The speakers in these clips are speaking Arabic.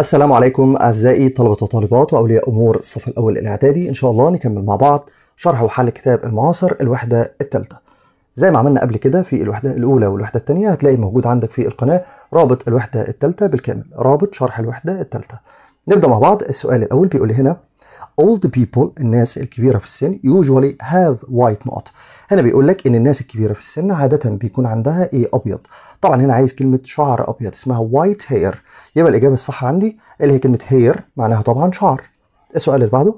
السلام عليكم أعزائي طلبة وطالبات وأولياء أمور الصف الأول الإعدادي إن شاء الله نكمل مع بعض شرح وحل كتاب المعاصر الوحدة الثالثة زي ما عملنا قبل كده في الوحدة الأولى والوحدة الثانية هتلاقي موجود عندك في القناة رابط الوحدة الثالثة بالكامل رابط شرح الوحدة الثالثة نبدأ مع بعض السؤال الأول بيقول هنا old people الناس الكبيرة في السن usually have white not هنا بيقول لك ان الناس الكبيرة في السن عادة بيكون عندها ايه ابيض طبعا هنا عايز كلمة شعر ابيض اسمها white hair يبقى الاجابة الصح عندي اللي هي كلمة hair معناها طبعا شعر السؤال اللي بعده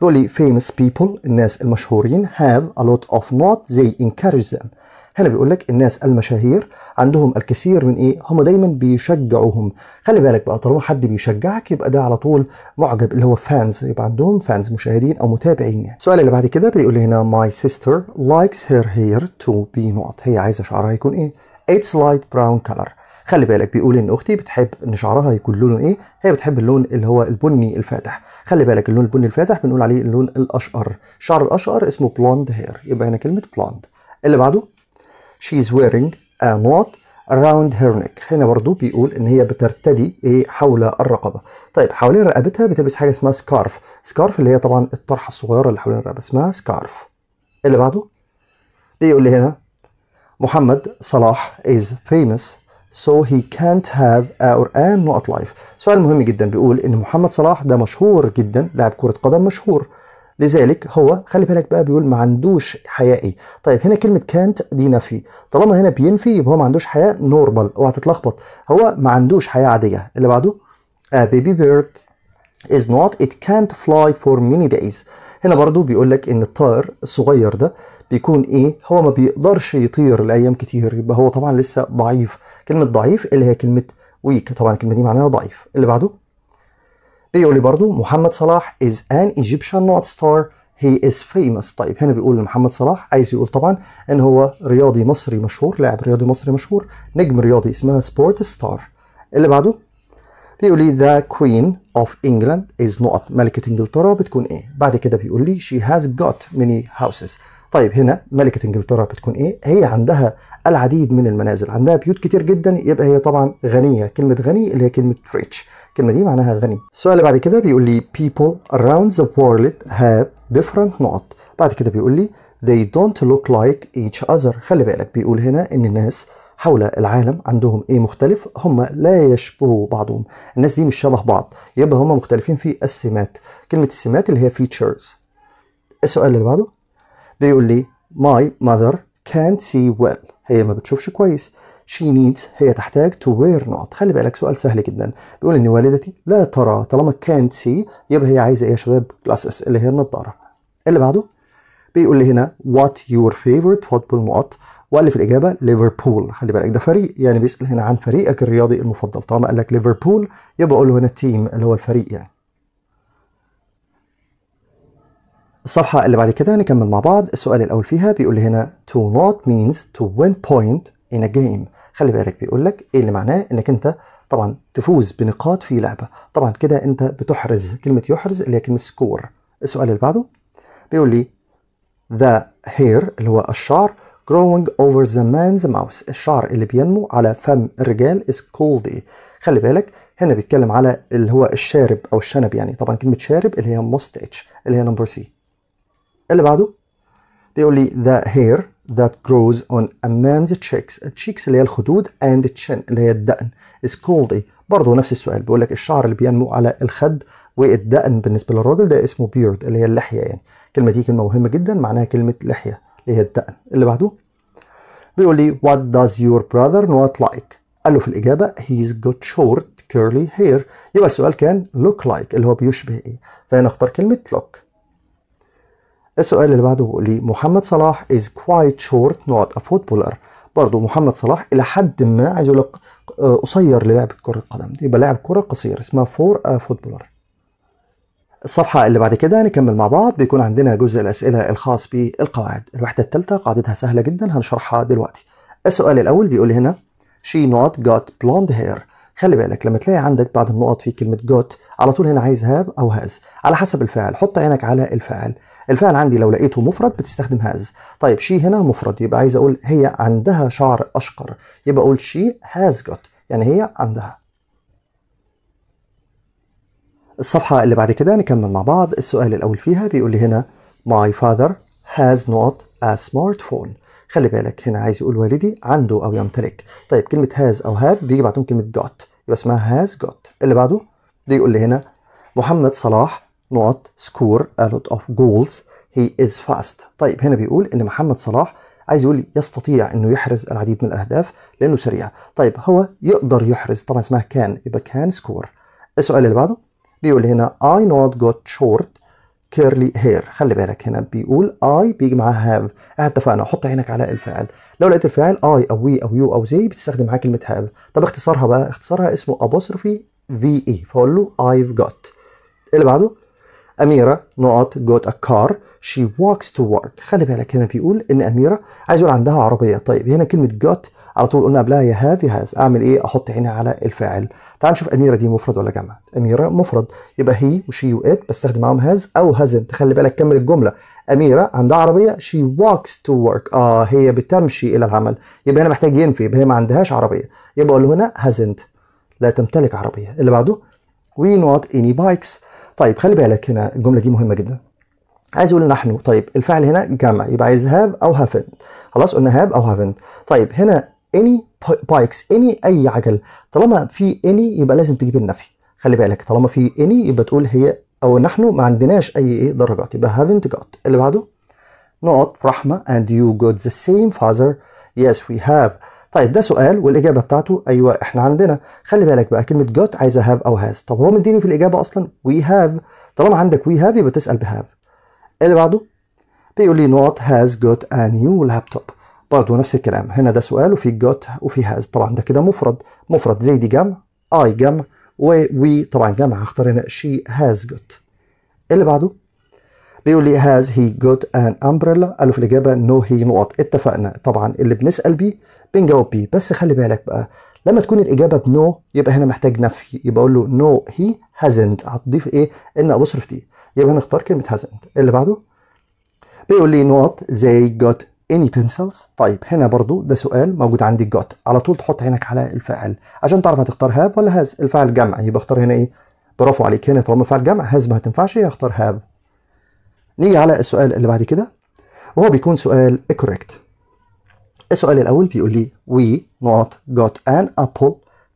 بيقول لي famous people الناس المشهورين have a lot of not they encourage them هنا بيقول لك الناس المشاهير عندهم الكثير من ايه هم دايما بيشجعوهم خلي بالك بقى طالما حد بيشجعك يبقى ده على طول معجب اللي هو فانز يبقى عندهم فانز مشاهدين او متابعين يعني السؤال اللي بعد كده بيقول هنا ماي سيستر لايكس هير هير تو بي نقط هي عايزه شعرها يكون ايه اتس لايت براون كلر خلي بالك بيقول ان اختي بتحب ان شعرها يكون لونه ايه هي بتحب اللون اللي هو البني الفاتح خلي بالك اللون البني الفاتح بنقول عليه اللون الاشقر الشعر الاشقر اسمه بلوند هير يبقى هنا كلمه بلوند اللي بعده she is wearing a knot around her neck هنا برضو بيقول ان هي بترتدي ايه حول الرقبه طيب حوالين رقبتها بتلبس حاجه اسمها سكارف سكارف اللي هي طبعا الطرحه الصغيره اللي حوالين الرقبه اسمها سكارف اللي بعده بيقول لي هنا محمد صلاح is famous so he can't have a an not life سؤال مهم جدا بيقول ان محمد صلاح ده مشهور جدا لاعب كرة قدم مشهور لذلك هو خلي بالك بقى بيقول ما عندوش حيائي إيه. طيب هنا كلمه كانت دي نفي طالما هنا بينفي يبقى هو ما عندوش حياه نورمال اوعى تتلخبط هو ما عندوش حياه عاديه اللي بعده a baby bird is not it can't fly for many days هنا برضو بيقول لك ان الطائر الصغير ده بيكون ايه هو ما بيقدرش يطير لايام كتير يبقى هو طبعا لسه ضعيف كلمه ضعيف اللي هي كلمه ويك طبعا الكلمه دي معناها ضعيف اللي بعده بيقول إيه، لي برضو محمد صلاح is an Egyptian not star he is famous طيب هنا بيقول محمد صلاح عايز يقول طبعا ان هو رياضي مصري مشهور لاعب رياضي مصري مشهور نجم رياضي اسمها سبورت ستار اللي بعده بيقول لي ذا كوين اوف انجلاند از نقط ملكه انجلترا بتكون ايه بعد كده بيقول لي شي هاز جوت ميني هاوسز طيب هنا ملكه انجلترا بتكون ايه هي عندها العديد من المنازل عندها بيوت كتير جدا يبقى هي طبعا غنيه كلمه غني اللي هي كلمه ريتش الكلمه دي معناها غني السؤال اللي بعد كده بيقول لي people around the world have different نقط بعد كده بيقول لي they don't look like each other خلي بالك بيقول هنا ان الناس حول العالم عندهم ايه مختلف هم لا يشبهوا بعضهم الناس دي مش شبه بعض يبقى هم مختلفين في السمات كلمة السمات اللي هي features السؤال اللي بعده بيقول لي my mother can't see well هي ما بتشوفش كويس she needs هي تحتاج to wear not خلي بالك سؤال سهل جدا بيقول ان والدتي لا ترى طالما can't see يبقى هي عايزه ايه يا شباب glasses اللي هي النظاره اللي بعده بيقول لي هنا وات يور فيفورت فوتبول مؤقت وقال لي في الاجابه ليفربول خلي بالك ده فريق يعني بيسال هنا عن فريقك الرياضي المفضل طالما قال لك ليفربول يبقى اقول له هنا التيم اللي هو الفريق يعني الصفحة اللي بعد كده نكمل مع بعض السؤال الأول فيها بيقول لي هنا to not means to win point in a game خلي بالك بيقول لك ايه اللي معناه انك انت طبعا تفوز بنقاط في لعبة طبعا كده انت بتحرز كلمة يحرز اللي هي كلمة سكور السؤال اللي بعده بيقول لي the hair اللي هو الشعر growing over the man's mouth الشعر اللي بينمو على فم الرجال is called خلي بالك هنا بيتكلم على اللي هو الشارب او الشنب يعني طبعا كلمه شارب اللي هي mustache اللي هي نمبر سي اللي بعده بيقول لي the hair that grows on a man's cheeks cheeks اللي هي الخدود and chin اللي هي الدقن is called برضه نفس السؤال بيقول لك الشعر اللي بينمو على الخد والدقن بالنسبه للراجل ده اسمه بيرد اللي هي اللحيه يعني الكلمه دي كلمه مهمه جدا معناها كلمه لحيه اللي هي الدقن اللي بعده بيقول لي what does your brother not like قال له في الإجابة he's got short curly hair يبقى السؤال كان look like اللي هو بيشبه إيه فأنا أختار كلمة look السؤال اللي بعده بيقول لي محمد صلاح is quite short not a footballer برضه محمد صلاح إلى حد ما عايز أقول لك آه، قصير للعبه كره القدم دي يبقى لاعب كره قصير اسمها فور ا آه، فوتبولر الصفحة اللي بعد كده نكمل مع بعض بيكون عندنا جزء الأسئلة الخاص بالقواعد الوحدة الثالثة قاعدتها سهلة جدا هنشرحها دلوقتي السؤال الأول بيقول هنا she not got blonde hair خلي بالك لما تلاقي عندك بعض النقط في كلمة got على طول هنا عايز هاب أو هاز على حسب الفعل حط عينك على الفعل الفعل عندي لو لقيته مفرد بتستخدم هاز طيب شي هنا مفرد يبقى عايز أقول هي عندها شعر أشقر يبقى أقول she has got يعني هي عندها الصفحة اللي بعد كده نكمل مع بعض السؤال الأول فيها بيقول لي هنا My father has not a smartphone خلي بالك هنا عايز يقول والدي عنده أو يمتلك طيب كلمة has أو have بيجي بعدهم كلمة got يبقى اسمها has got اللي بعده بيقول لي هنا محمد صلاح not score a lot of goals he is fast طيب هنا بيقول إن محمد صلاح عايز يقول لي يستطيع انه يحرز العديد من الاهداف لانه سريع طيب هو يقدر يحرز طبعا اسمها كان يبقى كان سكور السؤال اللي بعده بيقول هنا I not got short كيرلي هير خلي بالك هنا بيقول اي بيجي معاه هاف اتفقنا حط عينك على الفاعل لو لقيت الفاعل اي او وي او يو او زي بتستخدم معاه كلمه هاف طب اختصارها بقى اختصارها اسمه apostrophe في اي e، فاقول له I've got اللي بعده أميرة نقط got a car she walks to work خلي بالك هنا بيقول إن أميرة عايز يقول عندها عربية طيب هنا كلمة got على طول قلنا قبلها يا هاف يا هاز أعمل إيه أحط عيني على الفاعل تعال نشوف أميرة دي مفرد ولا جمع أميرة مفرد يبقى هي وشي وإت بستخدم معاهم هاز أو هازنت خلي بالك كمل الجملة أميرة عندها عربية she walks to work آه هي بتمشي إلى العمل يبقى هنا محتاج ينفي يبقى هي ما عندهاش عربية يبقى أقول هنا هازنت لا تمتلك عربية اللي بعده وي نوت اني بايكس طيب خلي بالك هنا الجمله دي مهمه جدا عايز يقول نحن طيب الفعل هنا جمع يبقى عايز هاف او هافن خلاص قلنا هاف او هافن طيب هنا اني بايكس اني اي عجل طالما في اني يبقى لازم تجيب النفي خلي بالك طالما في اني يبقى تقول هي او نحن ما عندناش اي ايه درجات يبقى هافنت جوت اللي بعده نوت رحمه and you got the same father yes we have طيب ده سؤال والاجابه بتاعته ايوه احنا عندنا خلي بالك بقى كلمه got عايزه هاف او هاز طب هو مديني في الاجابه اصلا وي هاف طالما عندك وي هاف يبقى تسال بهاف اللي بعده بيقول لي نوت هاز جوت a new لابتوب برضه نفس الكلام هنا ده سؤال وفي got وفي هاز طبعا ده كده مفرد مفرد زي دي جمع اي جمع وي طبعا جمع هختار هنا شي هاز جوت اللي بعده بيقول لي هاز هي جوت ان امبريلا قالوا في الاجابه نو هي نقط اتفقنا طبعا اللي بنسال بيه بنجاوب بيه بس خلي بالك بقى لما تكون الاجابه بنو يبقى هنا محتاج نفي يبقى اقول له نو هي هازنت هتضيف ايه ان ابصرف دي يبقى هنختار كلمه هازنت اللي بعده بيقول لي نقط زي جوت اني بنسلز طيب هنا برضو ده سؤال موجود عندي جوت على طول تحط عينك على الفاعل عشان تعرف هتختار هاف ولا هاز الفاعل جمع يبقى اختار هنا ايه برافو عليك هنا طالما فعل جمع هاز ما هتنفعش هختار هاف نيجي على السؤال اللي بعد كده وهو بيكون سؤال correct السؤال الأول بيقول لي we not got an apple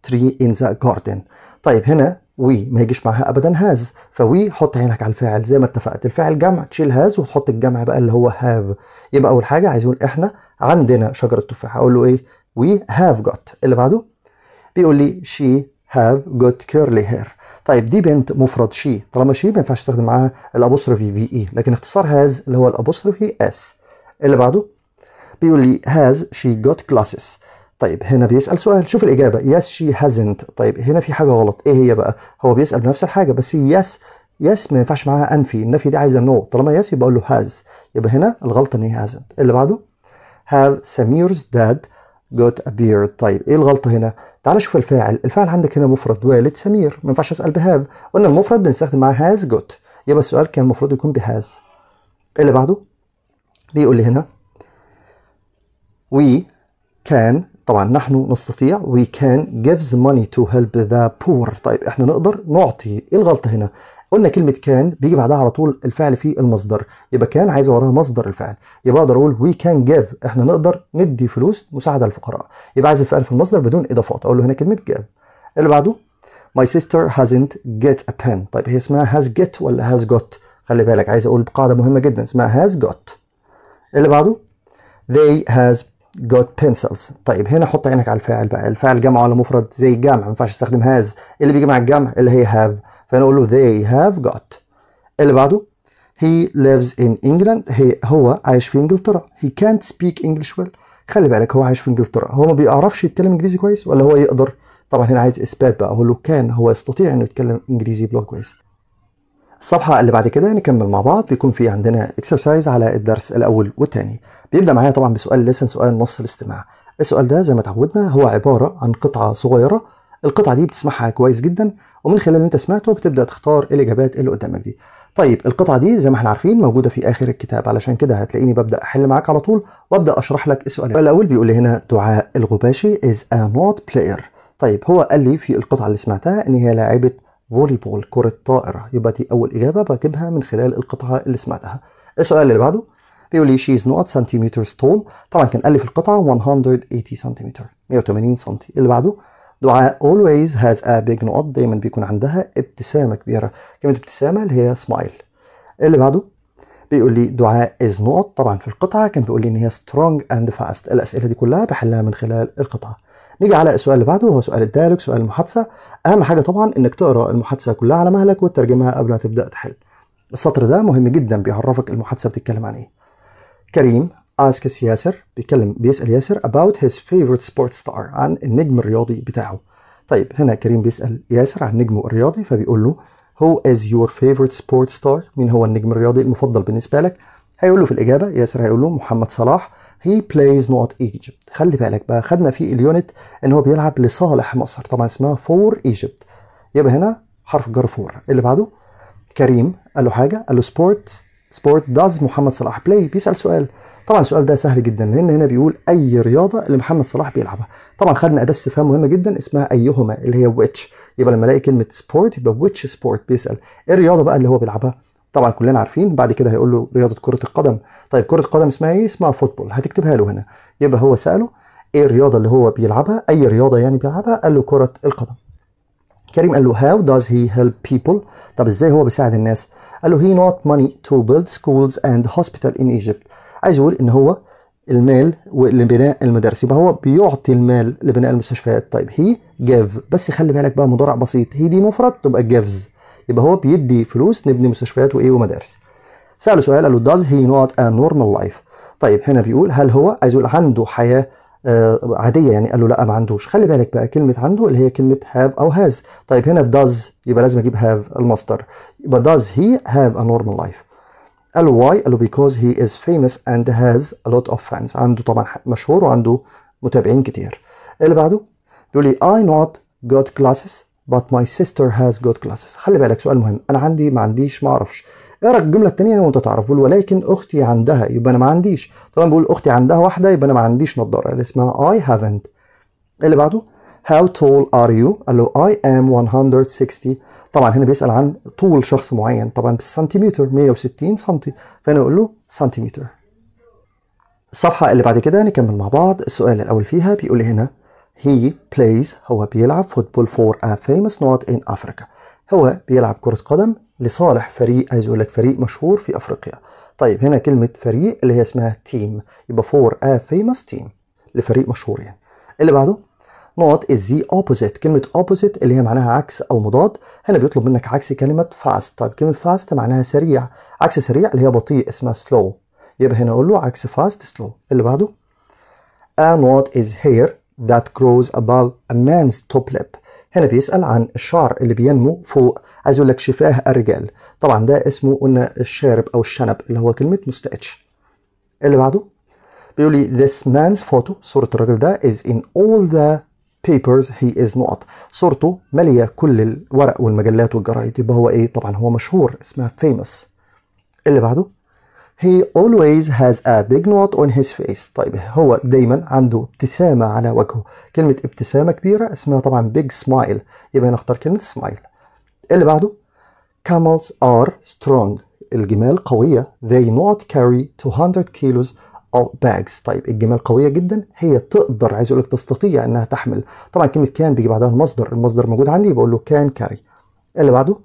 tree in the garden طيب هنا وي ما يجيش معاها ابدا هاز فوي حط عينك على الفاعل زي ما اتفقت الفاعل جمع تشيل هاز وتحط الجمع بقى اللي هو هاف يبقى اول حاجه عايز احنا عندنا شجره تفاح اقول له ايه وي هاف جوت اللي بعده بيقول لي شي هاف جوت كيرلي هير طيب دي بنت مفرد شي طالما شي ما ينفعش تستخدم معاها الابوستروفي في اي لكن اختصار هاز اللي هو الابوستروفي اس اللي بعده بيقول لي هاز شي جوت كلاسز طيب هنا بيسأل سؤال شوف الإجابة يس شي هازنت طيب هنا في حاجة غلط إيه هي بقى هو بيسأل بنفس الحاجة بس يس يس ما ينفعش معاها أنفي النفي دي عايزة نو طالما يس يبقى أقول له هاز يبقى هنا الغلطة إن هي هازنت اللي بعده هاف سميرز داد got appeared طيب ايه الغلطه هنا تعال شوف الفاعل الفاعل عندك هنا مفرد والد سمير ما ينفعش اسال بهاف قلنا المفرد بنستخدم معاه هاز got يبقى السؤال كان المفروض يكون بهاز ايه اللي بعده بيقول لي هنا we can طبعا نحن نستطيع we can gives money to help the poor طيب احنا نقدر نعطي ايه الغلطه هنا قلنا كلمه كان بيجي بعدها على طول الفعل في المصدر يبقى كان عايز وراها مصدر الفعل يبقى اقدر اقول وي كان جاف احنا نقدر ندي فلوس مساعده للفقراء يبقى عايز الفعل في المصدر بدون اضافات اقول له هنا كلمه جاف اللي بعده my sister hasn't get a pen طيب هي اسمها has get ولا has got خلي بالك عايز اقول قاعده مهمه جدا اسمها has got اللي بعده they has got pencils طيب هنا حط عينك على الفاعل بقى الفاعل جمع ولا مفرد زي الجمع ما ينفعش استخدم has اللي بيجي مع الجمع اللي هي have اقول له they have got اللي بعده he lives in England he هو عايش في انجلترا he can't speak English well خلي بالك هو عايش في انجلترا هو ما بيعرفش يتكلم انجليزي كويس ولا هو يقدر طبعا هنا عايز اثبات بقى اقول له كان هو يستطيع انه يتكلم انجليزي بلغه كويس الصفحة اللي بعد كده نكمل مع بعض بيكون في عندنا اكسرسايز على الدرس الأول والثاني بيبدأ معايا طبعا بسؤال لسن سؤال نص الاستماع السؤال ده زي ما تعودنا هو عبارة عن قطعة صغيرة القطعه دي بتسمعها كويس جدا ومن خلال اللي انت سمعته بتبدا تختار الاجابات اللي قدامك دي طيب القطعه دي زي ما احنا عارفين موجوده في اخر الكتاب علشان كده هتلاقيني ببدا احل معاك على طول وابدا اشرح لك السؤال الاول بيقول لي هنا دعاء الغباشي از ا نوت بلاير طيب هو قال لي في القطعه اللي سمعتها ان هي لاعبه فولي بول كره طائره يبقى دي اول اجابه بجيبها من خلال القطعه اللي سمعتها السؤال اللي بعده بيقول لي از نوت سنتيمترز تول طبعا كان قال لي في القطعه 180 سنتيمتر 180 سنتي اللي بعده دعاء always has a big نقط دايما بيكون عندها ابتسامة كبيرة كلمة ابتسامة اللي هي smile اللي بعده بيقول لي دعاء از نقط طبعا في القطعة كان بيقول لي ان هي strong and fast الأسئلة دي كلها بحلها من خلال القطعة نيجي على السؤال اللي بعده هو سؤال الدالك سؤال المحادثة أهم حاجة طبعا إنك تقرأ المحادثة كلها على مهلك وتترجمها قبل ما تبدأ تحل السطر ده مهم جدا بيعرفك المحادثة بتتكلم عن إيه كريم اسكس ياسر بيتكلم بيسأل ياسر about his favorite sports star عن النجم الرياضي بتاعه طيب هنا كريم بيسأل ياسر عن نجمه الرياضي فبيقول له who is your favorite sports star مين هو النجم الرياضي المفضل بالنسبة لك هيقول له في الإجابة ياسر هيقول له محمد صلاح هي بلايز نوت ايجيبت خلي بالك بقى خدنا في اليونت إن هو بيلعب لصالح مصر طبعا اسمها فور ايجيبت يبقى هنا حرف الجر فور اللي بعده كريم قال له حاجة قال له سبورت سبورت داز محمد صلاح بلاي بيسال سؤال طبعا السؤال ده سهل جدا لان هنا بيقول اي رياضه اللي محمد صلاح بيلعبها طبعا خدنا اداه استفهام مهمه جدا اسمها ايهما اللي هي ويتش يبقى لما الاقي كلمه سبورت يبقى ويتش سبورت بيسال ايه الرياضه بقى اللي هو بيلعبها طبعا كلنا عارفين بعد كده هيقول له رياضه كره القدم طيب كره القدم اسمها ايه اسمها فوتبول هتكتبها له هنا يبقى هو ساله ايه الرياضه اللي هو بيلعبها اي رياضه يعني بيلعبها قال له كره القدم كريم قال له how does he help people طب ازاي هو بيساعد الناس قال له he not money to build schools and hospital in Egypt عايز يقول ان هو المال لبناء المدارس يبقى هو بيعطي المال لبناء المستشفيات طيب هي جاف بس خلي بالك بقى مضارع بسيط هي دي مفرد تبقى جافز يبقى هو بيدي فلوس نبني مستشفيات وايه ومدارس سأله سؤال قال له does he not a normal life طيب هنا بيقول هل هو عايز يقول عنده حياة آه، عاديه يعني قال له لا ما عندوش خلي بالك بقى كلمه عنده اللي هي كلمه هاف او هاز طيب هنا داز يبقى لازم اجيب هاف المصدر يبقى داز هي هاف ا نورمال لايف قال له واي قال له بيكوز هي از فيموس اند هاز ا لوت اوف فانز عنده طبعا مشهور وعنده متابعين كتير اللي بعده بيقول لي اي نوت جوت كلاسز but my sister has good classes خلي بالك سؤال مهم انا عندي ما عنديش ما اعرفش اقرا الجمله الثانيه وانت تعرف بيقول ولكن اختي عندها يبقى انا ما عنديش طالما بيقول اختي عندها واحده يبقى انا ما عنديش نضاره اللي اسمها اي هافنت اللي بعده How tall are you؟ قال له I am 160 طبعا هنا بيسأل عن طول شخص معين طبعا بالسنتيمتر 160 سنتي فأنا أقول له سنتيمتر الصفحة اللي بعد كده نكمل مع بعض السؤال الأول فيها بيقول هنا He plays هو بيلعب فوتبول for a famous not in Africa هو بيلعب كرة قدم لصالح فريق عايز اقول لك فريق مشهور في افريقيا طيب هنا كلمه فريق اللي هي اسمها تيم يبقى فور ا فيمس تيم لفريق مشهور يعني اللي بعده نقط از the اوبوزيت كلمة اوبوزيت اللي هي معناها عكس أو مضاد هنا بيطلب منك عكس كلمة فاست طيب كلمة فاست معناها سريع عكس سريع اللي هي بطيء اسمها سلو يبقى هنا أقول له عكس فاست سلو اللي بعده ا نوت از هير ذات كروز above a man's top lip هنا بيسأل عن الشعر اللي بينمو فوق عايز يقول لك شفاه الرجال طبعا ده اسمه قلنا الشارب أو الشنب اللي هو كلمة مستأتش اللي بعده بيقول لي this man's photo صورة الراجل ده is in all the papers he is not صورته مالية كل الورق والمجلات والجرايد يبقى هو ايه طبعا هو مشهور اسمها famous اللي بعده He always has a big knot on his face طيب هو دايما عنده ابتسامة على وجهه كلمة ابتسامة كبيرة اسمها طبعا big smile يبقى نختار كلمة smile اللي بعده Camels are strong الجمال قوية They not carry 200 kilos of bags طيب الجمال قوية جدا هي تقدر عايز اقول لك تستطيع انها تحمل طبعا كلمة كان بيجي بعدها المصدر المصدر موجود عندي بقول له كان كاري اللي بعده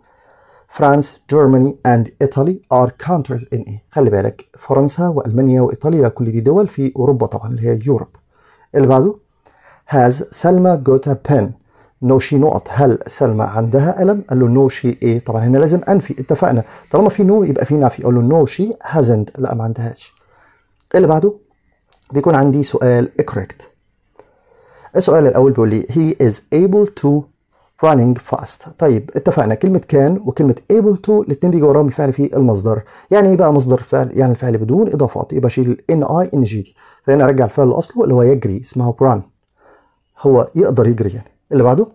France, Germany and Italy are countries in A e. خلي بالك فرنسا وألمانيا وإيطاليا كل دي دول في أوروبا طبعا اللي هي يوروب اللي بعده has سلمى got a pen no she not هل سلمى عندها قلم قال له no she a إيه. طبعا هنا لازم أنفي اتفقنا طالما في نو يبقى في نفي قال له no she hasn't لا ما عندهاش اللي بعده بيكون عندي سؤال correct السؤال الأول بيقول لي he is able to running fast طيب اتفقنا كلمة كان وكلمة able to الاثنين بيجي وراهم الفعل في المصدر يعني ايه بقى مصدر فعل يعني الفعل بدون اضافات يبقى شيل ان اي ان جي دي فهنا ارجع الفعل لاصله اللي هو يجري اسمه run هو يقدر يجري يعني اللي بعده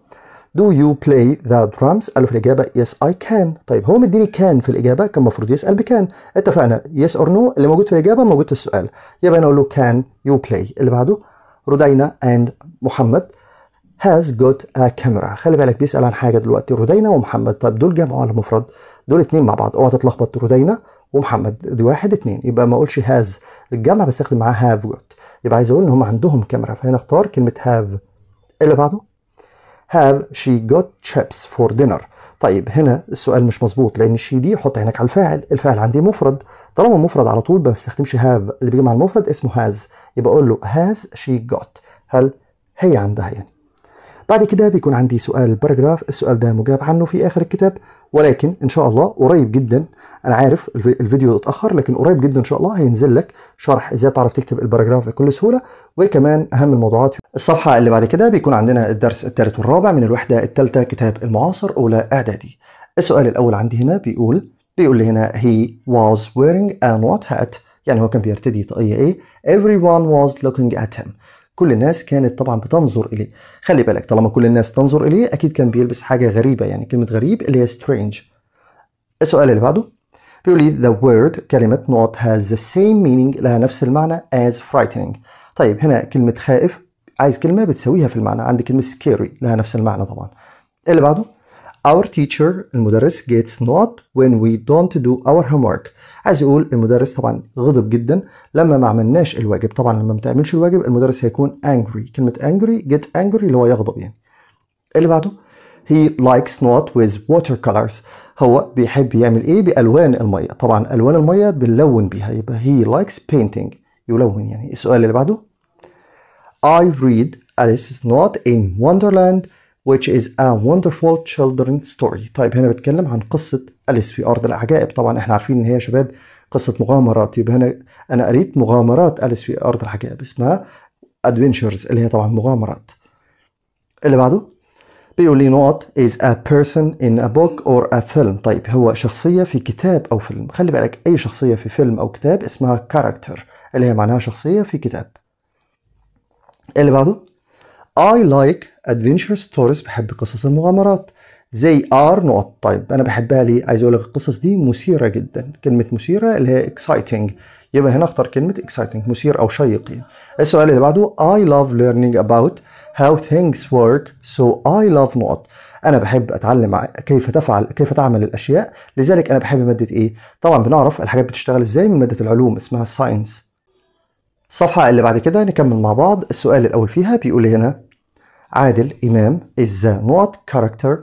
Do you play the drums؟ قالوا في الإجابة yes I can. طيب هو مديني كان في الإجابة كان المفروض يسأل بكان. اتفقنا yes or no اللي موجود في الإجابة موجود في السؤال. يبقى أنا أقول له can you play؟ اللي بعده رودينا and محمد هاز جوت ا كاميرا خلي بالك بيسال عن حاجه دلوقتي رودينا ومحمد طب دول جمع ولا مفرد دول اتنين مع بعض اوعى تتلخبط رودينا ومحمد دي واحد اتنين يبقى ما اقولش هاز الجمع بستخدم معاه هاف جوت يبقى عايز اقول ان هم عندهم كاميرا فهنا اختار كلمه هاف إيه اللي بعده هاف شي جوت تشيبس فور دينر طيب هنا السؤال مش مظبوط لان شي دي حط عينك على الفاعل الفاعل عندي مفرد طالما مفرد على طول ما بستخدمش هاف اللي بيجي مع المفرد اسمه هاز يبقى اقول له هاز شي جوت هل هي عندها يعني بعد كده بيكون عندي سؤال باراجراف السؤال ده مجاب عنه في اخر الكتاب ولكن ان شاء الله قريب جدا انا عارف الفيديو اتاخر لكن قريب جدا ان شاء الله هينزل لك شرح ازاي تعرف تكتب الباراجراف بكل سهوله وكمان اهم الموضوعات الصفحه اللي بعد كده بيكون عندنا الدرس الثالث والرابع من الوحده الثالثه كتاب المعاصر اولى اعدادي السؤال الاول عندي هنا بيقول بيقول لي هنا he was wearing a what hat يعني هو كان بيرتدي طاقية ايه everyone was looking at him كل الناس كانت طبعا بتنظر اليه خلي بالك طالما كل الناس تنظر اليه اكيد كان بيلبس حاجه غريبه يعني كلمه غريب اللي هي سترينج السؤال اللي بعده بيقول لي the word كلمه نوت has the same meaning لها نفس المعنى as frightening طيب هنا كلمه خائف عايز كلمه بتساويها في المعنى عندي كلمه scary لها نفس المعنى طبعا اللي بعده Our teacher المدرس gets not when we don't do our homework عايز يقول المدرس طبعا غضب جدا لما ما عملناش الواجب طبعا لما ما تعملش الواجب المدرس هيكون angry كلمة angry get angry اللي هو يغضب يعني اللي بعده he likes not with watercolors هو بيحب يعمل ايه بألوان المية طبعا ألوان المية بنلون بيها يبقى he likes painting يلون يعني السؤال اللي بعده I read Alice is not in Wonderland which is a wonderful children's story طيب هنا بتكلم عن قصة أليس في أرض العجائب طبعا احنا عارفين إن هي شباب قصة مغامرات يبقى هنا أنا قريت مغامرات أليس في أرض العجائب اسمها adventures اللي هي طبعا مغامرات اللي بعده بيقول لي نقط is a person in a book or a film طيب هو شخصية في كتاب أو فيلم خلي بالك أي شخصية في فيلم أو كتاب اسمها character اللي هي معناها شخصية في كتاب اللي بعده I like adventure stories بحب قصص المغامرات زي ار نقط طيب انا بحبها ليه عايز اقول لك القصص دي مثيره جدا كلمه مثيره اللي هي exciting يبقى هنا اختار كلمه exciting مثير او شيق يعني السؤال اللي بعده I love learning about how things work so I love نقط انا بحب اتعلم كيف تفعل كيف تعمل الاشياء لذلك انا بحب ماده ايه طبعا بنعرف الحاجات بتشتغل ازاي من ماده العلوم اسمها الساينس الصفحة اللي بعد كده نكمل مع بعض السؤال الأول فيها بيقول هنا عادل إمام is the not character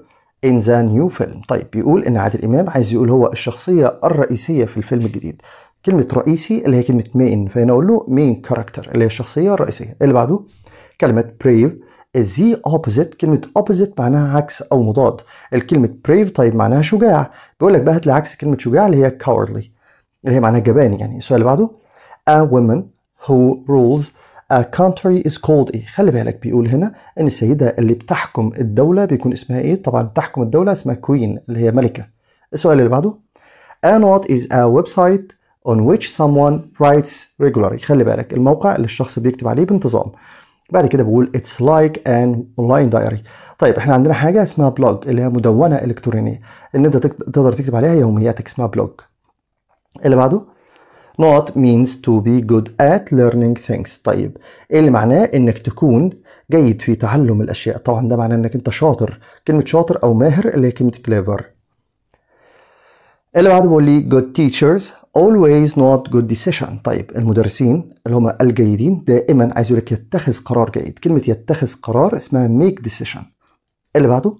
in the new film طيب بيقول إن عادل إمام عايز يقول هو الشخصية الرئيسية في الفيلم الجديد كلمة رئيسي اللي هي كلمة main فهنا أقول له main character اللي هي الشخصية الرئيسية اللي بعده كلمة brave is the opposite كلمة opposite معناها عكس أو مضاد الكلمة brave طيب معناها شجاع بيقول لك بقى هات لي عكس كلمة شجاع اللي هي cowardly اللي هي معناها جبان يعني السؤال اللي بعده a woman who rules a country is called ايه خلي بالك بيقول هنا ان السيده اللي بتحكم الدوله بيكون اسمها ايه طبعا بتحكم الدوله اسمها كوين اللي هي ملكه السؤال اللي بعده and what is a website on which someone writes regularly خلي بالك الموقع اللي الشخص بيكتب عليه بانتظام بعد كده بقول it's like an online diary طيب احنا عندنا حاجة اسمها بلوج اللي هي مدونة إلكترونية إن أنت تقدر تكتب عليها يومياتك اسمها بلوج اللي بعده not means to be good at learning things طيب إيه اللي معناه انك تكون جيد في تعلم الاشياء طبعا ده معناه انك انت شاطر كلمه شاطر او ماهر اللي هي كلمه clever اللي بعده بيقول لي good teachers always not good decision طيب المدرسين اللي هم الجيدين دائما عايز يقول لك يتخذ قرار جيد كلمه يتخذ قرار اسمها make decision اللي بعده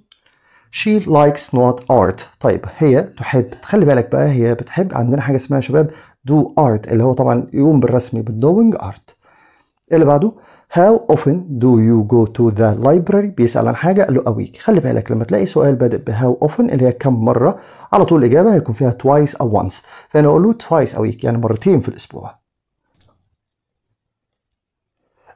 she likes not art طيب هي تحب تخلي بالك بقى هي بتحب عندنا حاجه اسمها شباب do art اللي هو طبعا يقوم بالرسم بالدوينج ارت اللي بعده how often do you go to the library بيسأل عن حاجة قال له a week خلي بالك لما تلاقي سؤال بادئ ب how often اللي هي كم مرة على طول الإجابة هيكون فيها twice أو once فأنا أقول له twice a week يعني مرتين في الأسبوع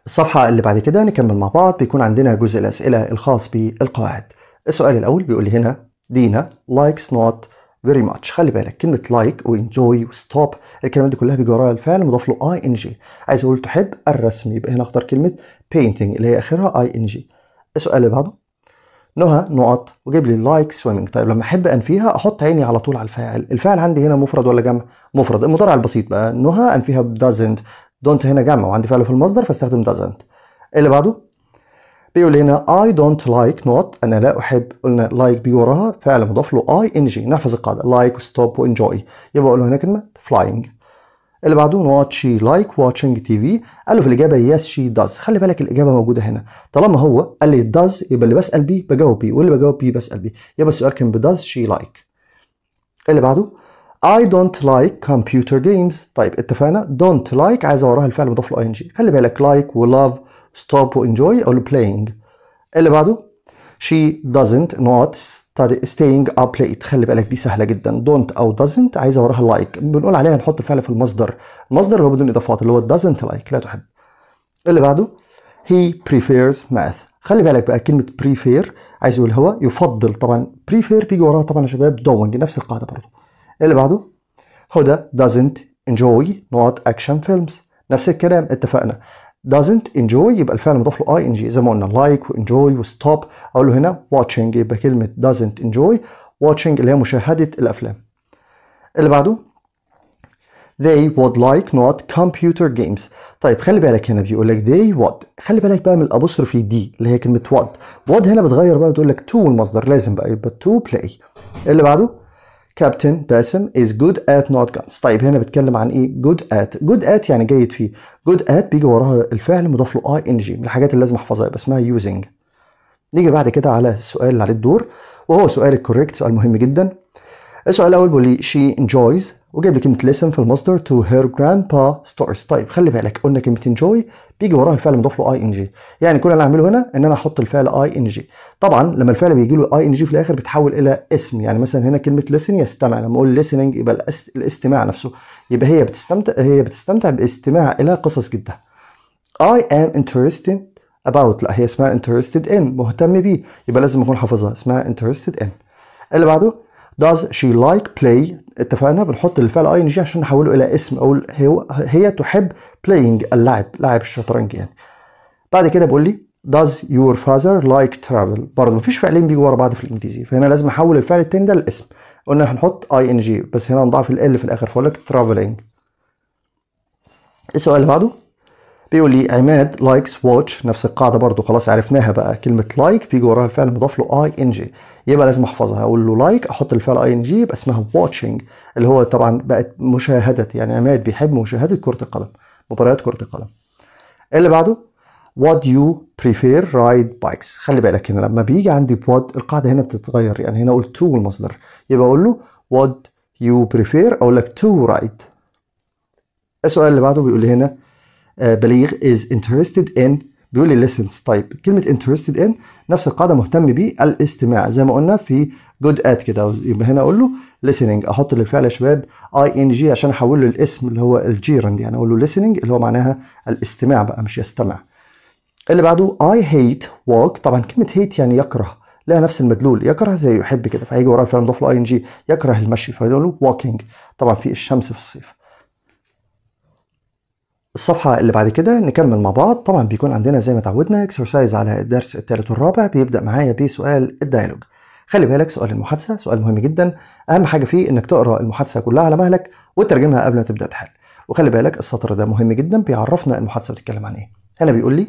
الصفحة اللي بعد كده نكمل مع بعض بيكون عندنا جزء الأسئلة الخاص بالقواعد السؤال الأول بيقول لي هنا دينا likes not فيري ماتش خلي بالك كلمه لايك وانجوي وستوب الكلمات دي كلها بيجي وراها الفعل مضاف له اي ان جي عايز اقول تحب الرسم يبقى هنا اختار كلمه بينتنج اللي هي اخرها اي ان جي السؤال اللي بعده نهى نقط وجيب لي لايك سويمنج طيب لما احب انفيها احط عيني على طول على الفاعل الفاعل عندي هنا مفرد ولا جمع مفرد المضارع البسيط بقى نهى انفيها بدازنت دونت هنا جمع وعندي فعل في المصدر فاستخدم دازنت اللي بعده بيقول هنا اي دونت لايك نوت انا لا احب قلنا لايك like وراها فعل مضاف له اي ان جي نحفظ القاعده لايك وستوب وانجوي يبقى اقول له هنا كلمه فلاينج اللي بعده not شي لايك واتشنج تي في قال له في الاجابه يس شي does خلي بالك الاجابه موجوده هنا طالما هو قال لي داز يبقى اللي بسال بيه بجاوب بيه واللي بجاوب بيه بسال بيه يبقى السؤال كان does شي لايك اللي بعده I don't like computer games طيب اتفقنا don't like عايز وراها الفعل مضاف له ing خلي بالك like و love stop و enjoy أو playing اللي بعده she doesn't not study, staying up late خلي بالك دي سهله جدا don't او doesn't عايزه وراها like بنقول عليها نحط الفعل في المصدر المصدر اللي هو بدون اضافات اللي هو doesn't like لا تحب اللي بعده he prefers math خلي بالك بقى كلمه prefer عايز يقول هو يفضل طبعا prefer بيجي وراها طبعا يا شباب doing نفس القاعده برضه اللي بعده هدى doesn't enjoy not action films نفس الكلام اتفقنا doesn't enjoy يبقى الفعل مضاف له ing زي ما قلنا لايك وانجوي وستوب اقول له هنا واتشنج يبقى كلمه doesn't enjoy واتشنج اللي هي مشاهده الافلام اللي بعده they would like not computer games طيب خلي بالك هنا بيقول لك they would خلي بالك بقى من في دي اللي هي كلمه would would هنا بتغير بقى بتقول لك to المصدر لازم بقى يبقى to play اللي بعده كابتن باسم از جود ات نوت جانز طيب هنا بتكلم عن ايه جود ات جود ات يعني جيد فيه جود ات بيجي وراها الفعل مضاف له اي ان جي من الحاجات اللي لازم احفظها يبقى اسمها يوزنج نيجي بعد كده على السؤال اللي عليه الدور وهو سؤال الكوريكت سؤال مهم جدا السؤال الاول بيقول لي شي انجويز وجايب لي كلمه listen في المصدر تو هير جراندبا ستارز طيب خلي بالك قلنا كلمه انجوي بيجي وراها الفعل المضاف له اي ان جي يعني كل اللي هعمله هنا ان انا احط الفعل اي ان جي طبعا لما الفعل بيجي له اي ان جي في الاخر بتحول الى اسم يعني مثلا هنا كلمه listen يستمع لما اقول listening يبقى الاستماع نفسه يبقى هي بتستمتع هي بتستمتع باستماع الى قصص جدها I am interested about لا هي اسمها interested in مهتم بيه يبقى لازم اكون حافظها اسمها interested in اللي بعده does she like play اتفقنا بنحط الفعل اي ان جي عشان نحوله الى اسم اقول هي تحب playing اللعب لاعب الشطرنج يعني بعد كده بقول لي does your father like travel برضه مفيش فعلين بيجوا ورا بعض في الانجليزي فهنا لازم احول الفعل التاني ده لاسم قلنا هنحط اي ان جي بس هنا نضعف ال في الاخر فاقول لك traveling السؤال اللي بعده بيقول لي عماد لايكس واتش نفس القاعده برضو خلاص عرفناها بقى كلمه لايك like بيجي وراها الفعل مضاف له اي ان جي يبقى لازم احفظها اقول له لايك like احط الفعل اي ان جي يبقى اسمها واتشنج اللي هو طبعا بقت مشاهده يعني عماد بيحب مشاهده كره القدم مباريات كره القدم اللي بعده وات يو prefer رايد بايكس خلي بالك هنا لما بيجي عندي بود القاعده هنا بتتغير يعني هنا اقول تو المصدر يبقى اقول له وات يو prefer اقول لك تو رايد السؤال اللي بعده بيقول لي هنا آه، بليغ is interested in بيقول لي listens طيب كلمة interested in نفس القاعدة مهتم بيه الاستماع زي ما قلنا في good at كده يبقى هنا أقول له listening أحط للفعل يا شباب ing عشان أحول له الاسم اللي هو الجيران يعني أقول له listening اللي هو معناها الاستماع بقى مش يستمع اللي بعده I hate walk طبعا كلمة hate يعني يكره لها نفس المدلول يكره زي يحب كده فهيجي وراه الفعل مضاف له ing يكره المشي فيقول له walking طبعا في الشمس في الصيف الصفحة اللي بعد كده نكمل مع بعض طبعا بيكون عندنا زي ما تعودنا اكسرسايز على الدرس الثالث والرابع بيبدأ معايا بسؤال الديالوج خلي بالك سؤال المحادثة سؤال مهم جدا أهم حاجة فيه إنك تقرأ المحادثة كلها على مهلك وتترجمها قبل ما تبدأ تحل وخلي بالك السطر ده مهم جدا بيعرفنا المحادثة بتتكلم عن إيه هنا بيقول لي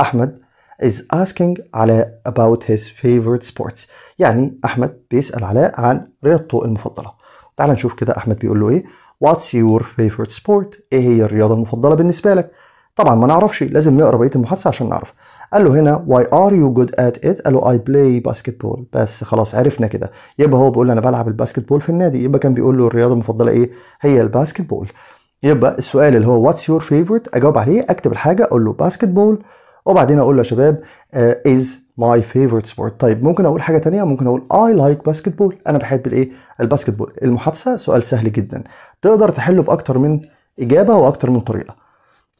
أحمد is asking على about his favorite sports يعني أحمد بيسأل علاء عن رياضته المفضلة تعال نشوف كده أحمد بيقول له إيه واتس يور فيفورت سبورت ايه هي الرياضه المفضله بالنسبه لك طبعا ما نعرفش لازم نقرا بقيه المحادثه عشان نعرف قال له هنا واي ار يو جود ات ات قال له اي بلاي بول بس خلاص عرفنا كده يبقى هو بيقول انا بلعب الباسكتبول في النادي يبقى كان بيقول له الرياضه المفضله ايه هي الباسكتبول يبقى السؤال اللي هو واتس يور فيفورت اجاوب عليه اكتب الحاجه اقول له بول وبعدين اقول له يا شباب از آه، ماي فيفورت سبورت طيب ممكن اقول حاجه تانية ممكن اقول اي لايك باسكتبول انا بحب الايه الباسكتبول المحادثه سؤال سهل جدا تقدر تحله باكتر من اجابه واكتر من طريقه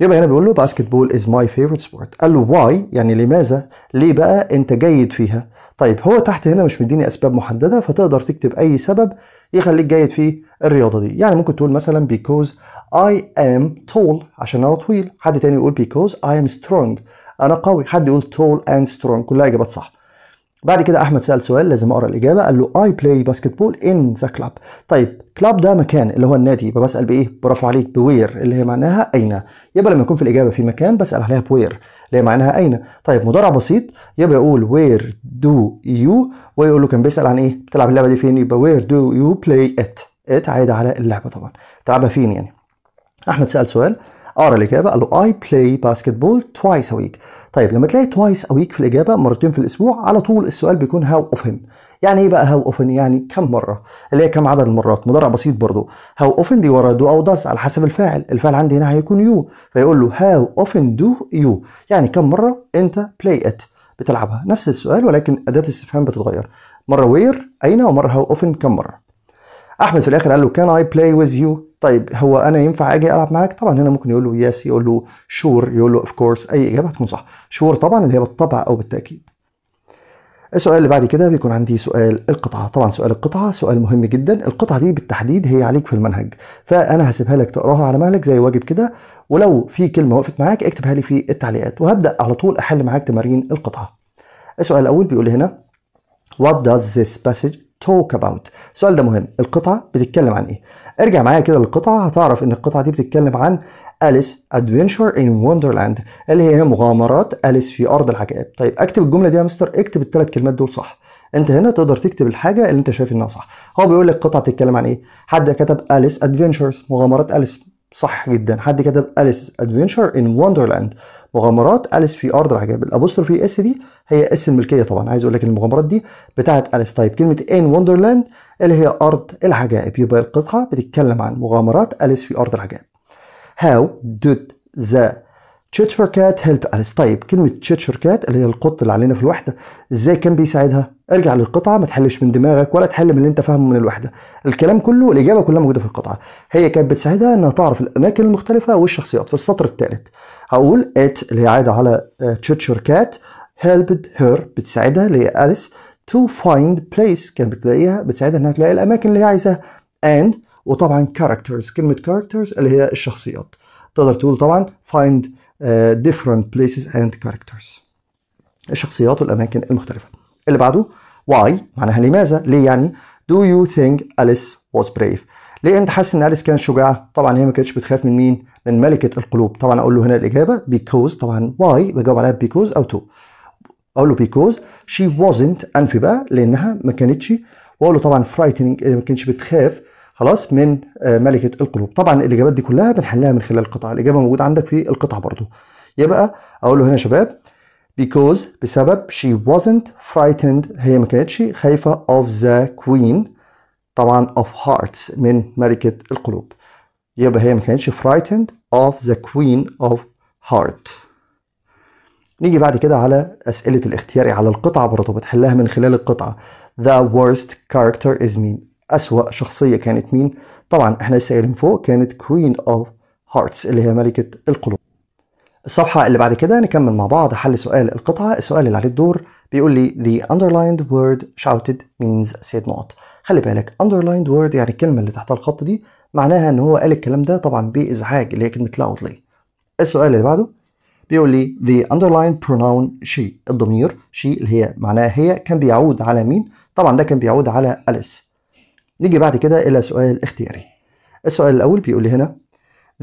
يبقى هنا بيقول له باسكتبول از ماي فيفورت سبورت قال له واي يعني لماذا ليه بقى انت جيد فيها طيب هو تحت هنا مش مديني اسباب محدده فتقدر تكتب اي سبب يخليك جيد في الرياضه دي يعني ممكن تقول مثلا because I am tall عشان انا طويل حد تاني يقول because I am strong انا قوي حد يقول تول اند سترونج كلها اجابات صح بعد كده احمد سال سؤال لازم اقرا الاجابه قال له اي بلاي باسكتبول ان ذا كلاب طيب كلاب ده مكان اللي هو النادي يبقى بسال بايه برافو عليك بوير اللي هي معناها اين يبقى لما يكون في الاجابه في مكان بسال عليها بوير اللي هي معناها اين طيب مضارع بسيط يبقى يقول وير دو يو ويقول له كان بيسال عن ايه بتلعب اللعبه دي فين يبقى وير دو يو بلاي ات ات عايده على اللعبه طبعا بتلعبها فين يعني احمد سال سؤال اقرا آه، الاجابه قال له اي بلاي باسكتبول توايس ا ويك طيب لما تلاقي توايس ا ويك في الاجابه مرتين في الاسبوع على طول السؤال بيكون هاو اوفن يعني ايه بقى هاو اوفن يعني كم مره اللي هي كم عدد المرات مضارع بسيط برضه هاو اوفن بيورا دو او داز على حسب الفاعل الفاعل عندي هنا هيكون يو فيقول له هاو اوفن دو يو يعني كم مره انت بلاي ات بتلعبها نفس السؤال ولكن اداه الاستفهام بتتغير مره وير اين ومره هاو اوفن كم مره احمد في الاخر قال له كان اي بلاي ويز يو طيب هو انا ينفع اجي العب معاك طبعا هنا ممكن يقول له يس يقول له شور يقول له اوف كورس اي اجابه هتكون صح شور طبعا اللي هي بالطبع او بالتاكيد السؤال اللي بعد كده بيكون عندي سؤال القطعة طبعا سؤال القطعة سؤال مهم جدا القطعة دي بالتحديد هي عليك في المنهج فأنا هسيبها لك تقراها على مهلك زي واجب كده ولو في كلمة وقفت معاك اكتبها لي في التعليقات وهبدأ على طول أحل معاك تمارين القطعة السؤال الأول بيقول هنا What does this passage توك اباوت السؤال ده مهم القطعه بتتكلم عن ايه ارجع معايا كده للقطعه هتعرف ان القطعه دي بتتكلم عن أليس أدفنشر إن وندرلاند اللي هي مغامرات أليس في أرض العجائب طيب أكتب الجملة دي يا مستر اكتب الثلاث كلمات دول صح انت هنا تقدر تكتب الحاجه اللي انت شايف انها صح هو بيقول لك القطعه بتتكلم عن ايه حد كتب أليس أدفنشرز مغامرات أليس صح جدا حد كتب أليس ادفنشر ان وندرلاند مغامرات أليس في أرض العجائب الابوستر في اس دي هي اس الملكية طبعا عايز أقول لك إن المغامرات دي بتاعة أليس طيب كلمة ان وندرلاند اللي هي أرض العجائب يبقى القطعة بتتكلم عن مغامرات أليس في أرض العجائب هاو did ذا تشيتشر كات هيلب اليس طيب كلمه تشيتشر كات اللي هي القط اللي علينا في الوحده ازاي كان بيساعدها ارجع للقطعه ما تحلش من دماغك ولا تحل من اللي انت فاهمه من الوحده الكلام كله الاجابه كلها موجوده في القطعه هي كانت بتساعدها انها تعرف الاماكن المختلفه والشخصيات في السطر الثالث هقول ات اللي هي عاده على آه، تشيتشر كات هيلبد هير بتساعدها اللي هي اليس تو فايند بليس كانت بتلاقيها بتساعدها انها تلاقي الاماكن اللي هي عايزاها اند وطبعا كاركترز كلمه كاركترز اللي هي الشخصيات تقدر تقول طبعا find آه، different places and characters الشخصيات والأماكن المختلفة اللي بعده why معناها لماذا ليه يعني do you think Alice was brave ليه انت حاسس ان أليس كانت شجاعة طبعا هي ما كانتش بتخاف من مين من ملكة القلوب طبعا اقول له هنا الإجابة because طبعا why بجاوب عليها because أو to اقول له because she wasn't انفي بقى لانها ما كانتش واقول له طبعا frightening ما كانتش بتخاف خلاص من آه، ملكه القلوب طبعا الاجابات دي كلها بنحلها من خلال القطعه الاجابه موجوده عندك في القطعه برضو يبقى اقول له هنا يا شباب because بسبب she wasn't frightened هي ما كانتش خايفه of the queen طبعا of hearts من ملكه القلوب يبقى هي ما كانتش frightened of the queen of heart نيجي بعد كده على أسئلة الاختياري على القطعة برضه بتحلها من خلال القطعة the worst character is مين أسوأ شخصية كانت مين؟ طبعا احنا لسه قايلين فوق كانت كوين اوف هارتس اللي هي ملكة القلوب الصفحة اللي بعد كده نكمل مع بعض حل سؤال القطعة السؤال اللي عليه الدور بيقول لي the underlined word shouted means said not خلي بالك underlined word يعني الكلمة اللي تحت الخط دي معناها ان هو قال الكلام ده طبعا بإزعاج اللي هي كلمة loudly السؤال اللي بعده بيقول لي the underlined pronoun she الضمير she اللي هي معناها هي كان بيعود على مين طبعا ده كان بيعود على أليس نيجي بعد كده إلى سؤال اختياري السؤال الأول بيقول لي هنا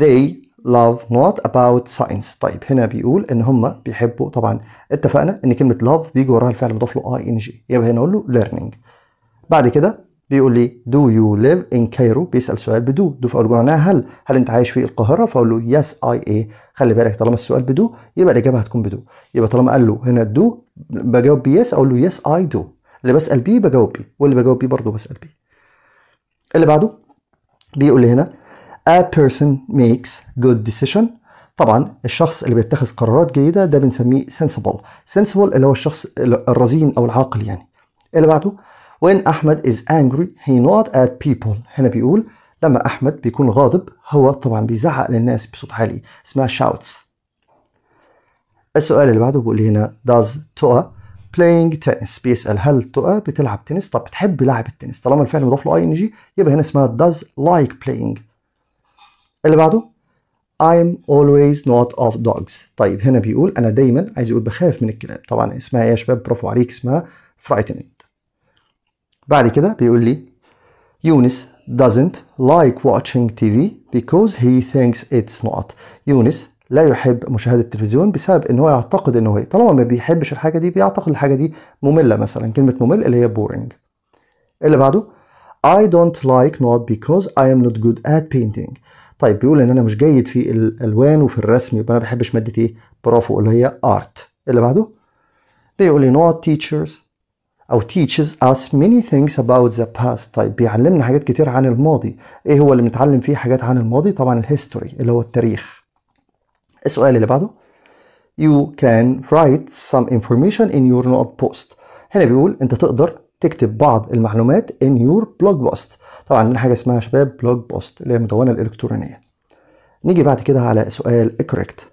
they love not about science طيب هنا بيقول ان هم بيحبوا طبعا اتفقنا ان كلمه love بيجي وراها الفعل مضاف له اي ان جي يبقى هنا اقول له learning بعد كده بيقول لي دو يو ليف ان كايرو بيسال سؤال بدو دو فاقول له معناها هل هل انت عايش في القاهره فاقول له يس اي اي خلي بالك طالما السؤال بدو يبقى الاجابه هتكون بدو يبقى طالما قال له هنا دو بجاوب بيس اقول له يس اي دو اللي بسال بيه بجاوب بيه واللي بجاوب بيه برضه بسال بيه اللي بعده بيقول هنا a person makes good decision طبعا الشخص اللي بيتخذ قرارات جيدة ده بنسميه sensible sensible اللي هو الشخص الرزين أو العاقل يعني اللي بعده when أحمد is angry he not at people هنا بيقول لما أحمد بيكون غاضب هو طبعا بيزعق للناس بصوت عالي اسمها shouts السؤال اللي بعده بيقول هنا does Toa playing tennis بيسال هل تقى أه بتلعب تنس طب بتحب لعب التنس طالما الفعل مضاف له اي ان جي يبقى هنا اسمها does like playing اللي بعده I'm always not of dogs طيب هنا بيقول انا دايما عايز يقول بخاف من الكلاب طبعا اسمها يا شباب برافو عليك اسمها frightened بعد كده بيقول لي يونس doesn't like watching TV because he thinks it's not يونس لا يحب مشاهده التلفزيون بسبب ان هو يعتقد ان هو طالما ما بيحبش الحاجه دي بيعتقد الحاجه دي ممله مثلا كلمه ممل اللي هي بورينج اللي بعده I don't like not because I am not good at painting طيب بيقول ان انا مش جيد في الالوان وفي الرسم يبقى انا ما بحبش ماده ايه برافو اللي هي ارت اللي بعده بيقول لي not teachers أو teaches us many things about the past طيب بيعلمنا حاجات كتير عن الماضي إيه هو اللي بنتعلم فيه حاجات عن الماضي طبعا الهيستوري اللي هو التاريخ السؤال اللي بعده you can write some information in your note post هنا بيقول انت تقدر تكتب بعض المعلومات in your blog post طبعا عندنا حاجه اسمها شباب blog post اللي هي المدونه الالكترونيه نيجي بعد كده على سؤال correct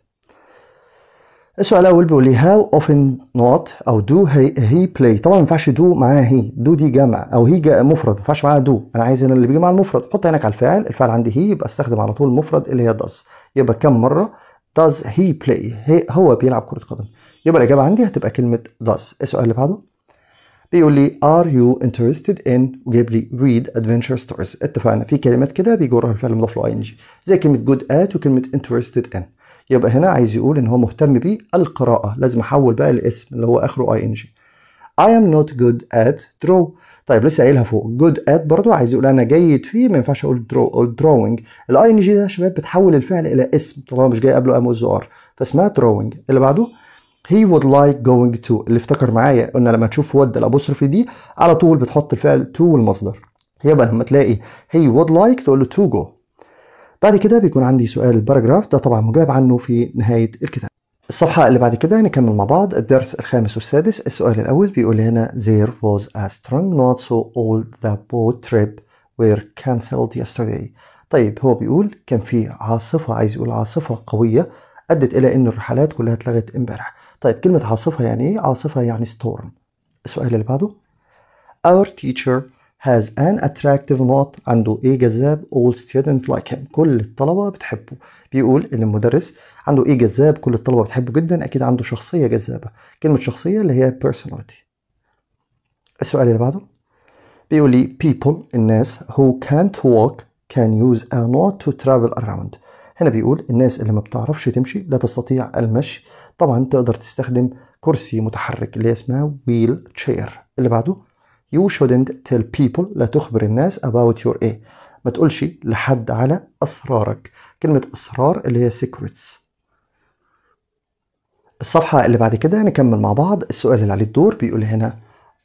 السؤال الاول بيقول لي how often not او do he, he play طبعا ما ينفعش do معاها هي do دي جمع او هي مفرد ما ينفعش معاها do انا عايز هنا اللي بيجي مع المفرد حط عينك على الفاعل الفاعل عندي هي يبقى استخدم على طول المفرد اللي هي does يبقى كم مره does he play هو بيلعب كرة قدم يبقى الإجابة عندي هتبقى كلمة does السؤال اللي بعده بيقول لي are you interested in وجايب لي read adventure stories اتفقنا في كلمات كده بيجي وراها الفعل المضاف له ing زي كلمة good at وكلمة interested in يبقى هنا عايز يقول ان هو مهتم بالقراءة القراءة لازم احول بقى الاسم اللي هو اخره ing I am not good at draw طيب لسه قايلها فوق good at برضو عايز يقول انا جيد فيه ما ينفعش اقول draw drawing الاي ان جي ده يا شباب بتحول الفعل الى اسم طالما مش جاي قبله ام اس ار فاسمها drawing اللي بعده he would like going to اللي افتكر معايا قلنا لما تشوف would في دي على طول بتحط الفعل to والمصدر يبقى لما تلاقي he would like تقول له to go بعد كده بيكون عندي سؤال الباراجراف ده طبعا مجاب عنه في نهايه الكتاب الصفحة اللي بعد كده نكمل مع بعض الدرس الخامس والسادس السؤال الأول بيقول هنا There was a strong not so old the boat trip were cancelled yesterday طيب هو بيقول كان في عاصفة عايز يقول عاصفة قوية أدت إلى أن الرحلات كلها اتلغت امبارح طيب كلمة عاصفة يعني إيه؟ عاصفة يعني storm السؤال اللي بعده Our teacher has an attractive not عنده ايه جذاب all student like him كل الطلبه بتحبه بيقول ان المدرس عنده ايه جذاب كل الطلبه بتحبه جدا اكيد عنده شخصيه جذابه كلمه شخصيه اللي هي personality السؤال اللي بعده بيقول لي people الناس who can't walk can use a not to travel around هنا بيقول الناس اللي ما بتعرفش تمشي لا تستطيع المشي طبعا تقدر تستخدم كرسي متحرك اللي اسمها wheel chair اللي بعده You shouldn't tell people لا تخبر الناس about your ايه ما تقولش لحد على أسرارك كلمة أسرار اللي هي secrets الصفحة اللي بعد كده نكمل مع بعض السؤال اللي عليه الدور بيقول هنا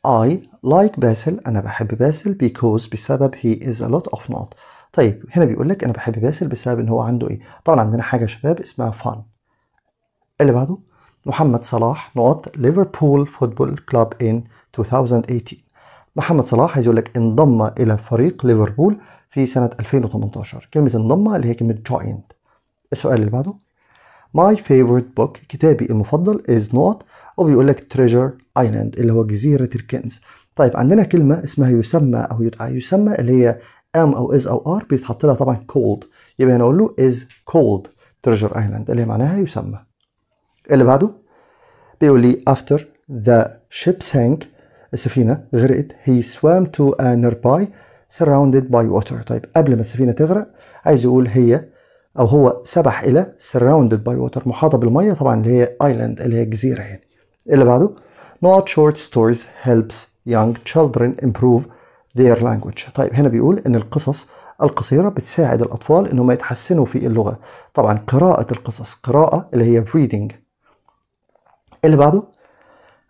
I like باسل أنا بحب باسل because بسبب he is a lot of not طيب هنا بيقول لك أنا بحب باسل بسبب إن هو عنده إيه طبعا عندنا حاجة شباب اسمها fun اللي بعده محمد صلاح نقط ليفربول فوتبول كلاب إن 2018 محمد صلاح عايز يقول لك انضم الى فريق ليفربول في سنه 2018 كلمه انضم اللي هي كلمه جوينت السؤال اللي بعده ماي فيفورت بوك كتابي المفضل از نوت وبيقول لك تريجر ايلاند اللي هو جزيرة الكنز طيب عندنا كلمة اسمها يسمى أو يدعى آه، يسمى اللي هي ام أو از أو ار بيتحط لها طبعا كولد يبقى هنا اقول له از كولد تريجر ايلاند اللي معناها يسمى اللي بعده بيقول لي after the ship sank السفينه غرقت هي swam to a nearby surrounded by water طيب قبل ما السفينه تغرق عايز يقول هي او هو سبح الى surrounded by water محاطه بالميه طبعا اللي هي island اللي هي جزيرة يعني اللي بعده not short stories helps young children improve their language طيب هنا بيقول ان القصص القصيرة بتساعد الأطفال إنهم يتحسنوا في اللغة طبعا قراءة القصص قراءة اللي هي reading اللي بعده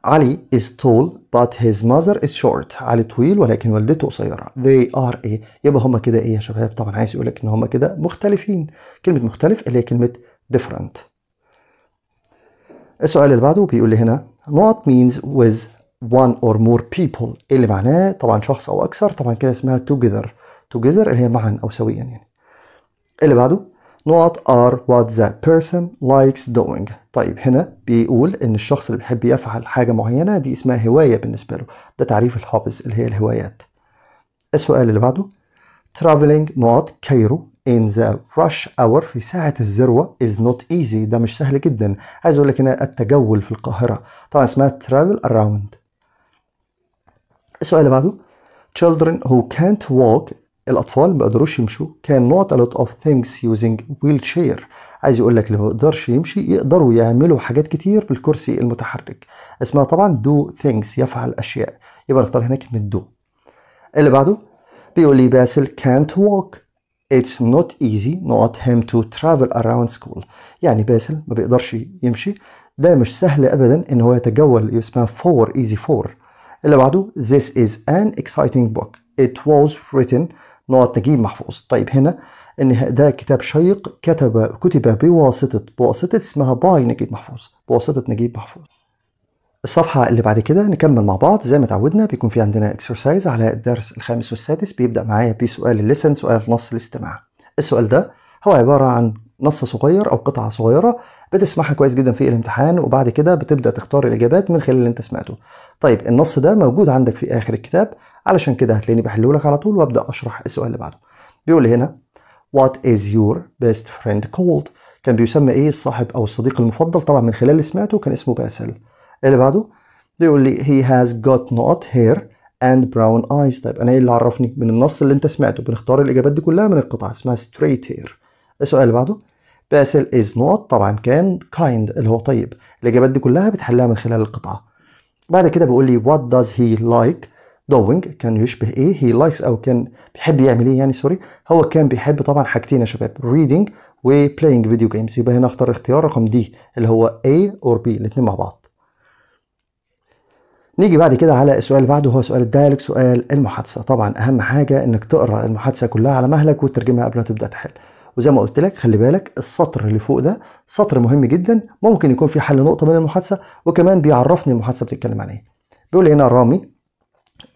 علي is tall but his mother is short علي طويل ولكن والدته قصيرة they are a يبقى هما كده ايه يا شباب طبعا عايز يقولك ان هما كده مختلفين كلمة مختلف اللي هي كلمة different السؤال اللي بعده بيقول لي هنا not means with one or more people إيه اللي معناه طبعا شخص او اكثر طبعا كده اسمها together together اللي هي معا او سويا يعني اللي بعده not are what the person likes doing طيب هنا بيقول ان الشخص اللي بيحب يفعل حاجه معينه دي اسمها هوايه بالنسبه له ده تعريف الهوبز اللي هي الهوايات السؤال اللي بعده traveling نقط Cairo in the rush hour في ساعة الذروة is not easy ده مش سهل جدا عايز اقول لك هنا التجول في القاهرة طبعا اسمها travel around السؤال اللي بعده children who can't walk الأطفال ما قدروش يمشوا كان ا لوت اوف ثينجز يوزنج ويل شير عايز يقول لك اللي ما يقدرش يمشي يقدروا يعملوا حاجات كتير بالكرسي المتحرك اسمها طبعا دو ثينجز يفعل أشياء يبقى نختار هناك من دو اللي بعده بيقول لي باسل كانت ووك It's not easy not him to travel around school يعني باسل ما بيقدرش يمشي ده مش سهل أبدا إن هو يتجول اسمها فور ايزي فور اللي بعده This is an exciting book It was written نقط نجيب محفوظ طيب هنا ان ده كتاب شيق كتب كتب بواسطه بواسطه اسمها باي نجيب محفوظ بواسطه نجيب محفوظ الصفحة اللي بعد كده نكمل مع بعض زي ما اتعودنا بيكون في عندنا اكسرسايز على الدرس الخامس والسادس بيبدأ معايا بسؤال الليسن سؤال نص الاستماع السؤال ده هو عبارة عن نص صغير او قطعه صغيره بتسمعها كويس جدا في الامتحان وبعد كده بتبدا تختار الاجابات من خلال اللي انت سمعته طيب النص ده موجود عندك في اخر الكتاب علشان كده هتلاقيني بحله لك على طول وابدا اشرح السؤال اللي بعده بيقول لي هنا what is your best friend called كان بيسمى ايه الصاحب او الصديق المفضل طبعا من خلال اللي سمعته كان اسمه باسل اللي بعده بيقول لي he has got not hair and brown eyes طيب انا ايه اللي عرفني من النص اللي انت سمعته بنختار الاجابات دي كلها من القطعه اسمها straight hair السؤال اللي بعده باسل از نوت طبعا كان كايند اللي هو طيب الاجابات دي كلها بتحلها من خلال القطعه بعد كده بيقول لي وات داز هي لايك دوينج كان يشبه ايه هي لايكس او كان بيحب يعمل ايه يعني سوري هو كان بيحب طبعا حاجتين يا شباب ريدنج وبلاينج فيديو جيمز يبقى هنا اختار اختيار رقم دي اللي هو اي اور بي الاثنين مع بعض نيجي بعد كده على السؤال اللي بعده هو سؤال الدايلوج سؤال المحادثه طبعا اهم حاجه انك تقرا المحادثه كلها على مهلك وتترجمها قبل ما تبدا تحل وزي ما قلت لك خلي بالك السطر اللي فوق ده سطر مهم جدا ممكن يكون في حل نقطه من المحادثه وكمان بيعرفني المحادثه بتتكلم عن ايه بيقول هنا رامي